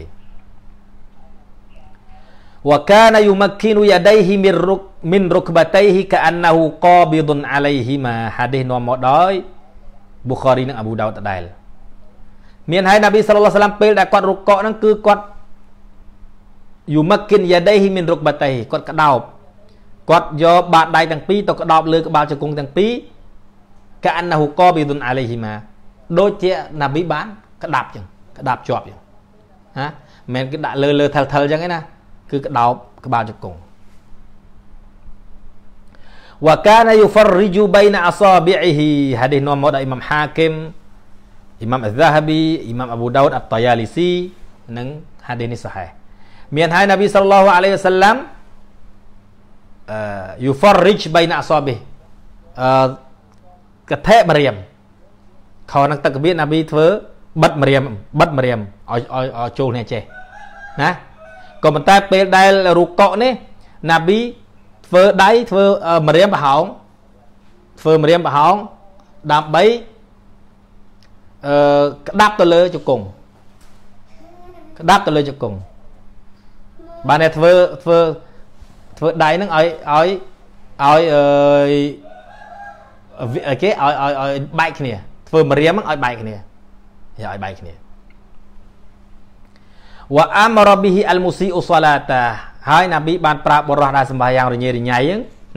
វកានយុមគិនុយដៃហ៊ីមីរុកមីនរុកបតៃហ៊ីកាអានណូកប៊ីឌុនអាឡៃហ៊ីម៉ាហាឌីសនាំមកដោយប៊ូខារីនិងអាប៊ូដាវដដែលមានហើយណាប៊ីសល្លឡាហ៍សាឡាមពេលដែលគាត់រុកកហ្នឹងគឺគាត់យូមគិនយ៉ាដេហ៊ីមានរុកបាតេគាត់ក្តោបគាត់យកបាតដៃទាំងពីរទៅក្តោបលើក្បាលជង្គង់ទាំងពីរកាអានហ៊ូកប៊ីឌុនអាឡៃហ៊ីម៉ាដូចជាណាប៊ីបានក្តាប់ចឹងក្តាប់ជាប់ចឹងណាមិនគេដាក់លើលើថលថលចឹងឯណាគឺក្តោបក្បាលជង្គង់វកានយូហ្វររីជូបៃណាអសាប៊ីហ៊ីហាឌីសនាំមកដល់អ៊ីម៉ាំហាគីមអ៊ីម៉ាំអ៊ីហ្សាហាប៊ីអ៊ីម៉ាំអប៊ូដោតអតយ៉ាលីស៊ីនិងហាឌីសនេះសាហេមានហើយនប៊ីសល្លោះអាឡៃវសាឡាំអឺយូហ្វរិជបៃណាអសប៊ីអឺកថេមរៀមខោនឹងទឹកកបៀនប៊ីធ្វើបិទមរៀមបិទមរៀមឲ្យឲ្យចូលគ្នាចេះណាក៏ប៉ុន្តែពេលដែលរូកកនេះណាប៊ីធ្វើដៃធ្វើមរៀមប្រហោងធ្វើមរៀមប្រហោងដើម្បីអឺក្តាប់ទៅលើជង្គង់ក្តាប់ទៅលើជង្គង់បានតែធ្វើធ្វើធ្វើដៃនឹងឲ្យឲ្យឲ្យអឺគេឲ្យឲ្យឲ្យ បែកគ្នាធ្វើម្រាមឲ្យបែកគ្នាឲ្យបែកគ្នាវ៉ាអាមរប៊ីហ៊ីអលមូស៊ីអ៊ូសាឡាតាហើយណាប៊ីបានប្រាប់បរិះដែលសម្បាយ៉ាងរញ៉េរញ៉ៃ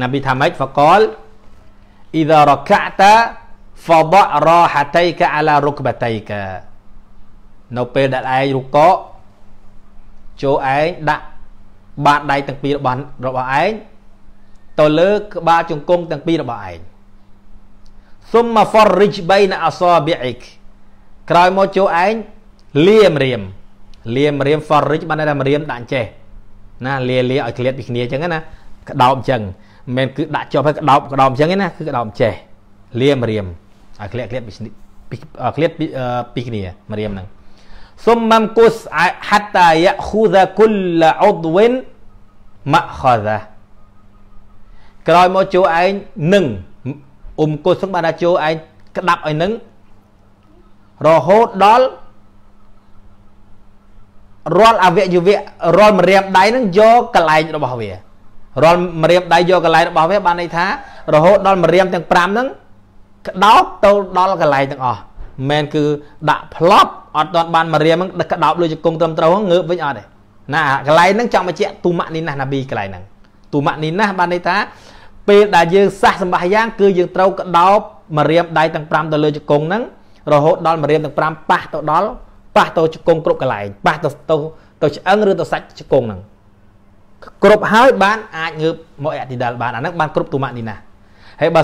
ណាប៊ីថាម៉េចហ្វកលអ៊ីដារកាតា فضع راحتيك على ركبتيك នៅពេលដែលឯងរុកកចូលឯងដាក់បាតដៃទាំងពីររបស់របស់ឯងទៅលើក្បាលជង្គង់ទាំងពីររបស់ឯង ثم فرج بين اصابعك ក្រោយមកចូលឯងលាមរៀមលាមរៀម forage បានតែរៀមដាក់អញ្ចេះណាលាលាឲ្យក្លៀតពីគ្នាអញ្ចឹងណាក្តោបអញ្ចឹងមិនមែនគឺដាក់ជាប់ហើយកដោបកដោបអញ្ចឹងទេណាគឺកដោបអញ្ចេះលាមរៀមឲ្យក្លាកក្លាកពីក្លាកពីគ្នាមរៀមហ្នឹងសុំមំគុសហត្តាយខូសាគុលអ៊ុដវិនមខសាក្រោយមកជួឯងនឹងអ៊ុំគុសហ្នឹងបានថាជួឯងក្តាប់ឲ្យនឹងរហូតដល់រាល់អវយវៈរាល់មរៀមដៃនឹងយកកលែងរបស់វារាល់មរៀមដៃយកកលែងរបស់វាបានន័យថារហូតដល់មរៀមទាំង5ហ្នឹងក្តោបទៅដល់កន្លែងទាំងអស់មែនគឺដាក់ផ្លប់អត់ទាន់បានមករៀមហ្នឹងក្តោបលើជង្គង់ត្រឹមត្រូវងើបវិញអត់ទេណាកន្លែងហ្នឹងចង់បញ្ជាក់ទូម៉ាក់នីណាស់ណាប៊ីកន្លែងហ្នឹងទូម៉ាក់នីណាស់បានន័យថា ពេលដែលយើងសះសម្បាយ៉ាងគឺយើងត្រូវក្តោបមករៀមដៃទាំង5ទៅលើជង្គង់ហ្នឹងរហូតដល់មករៀមទាំង5ប៉ះទៅដល់ប៉ះទៅជង្គង់គ្រប់កន្លែងប៉ះទៅទៅទៅឆ្អឹងឬទៅសាច់ជង្គង់ហ្នឹងគ្រប់ហើយបានអាចងើបមកអតិដាលបានអាហ្នឹងបានគ្រប់ទូម៉ាក់នីណាស់ហើយបើ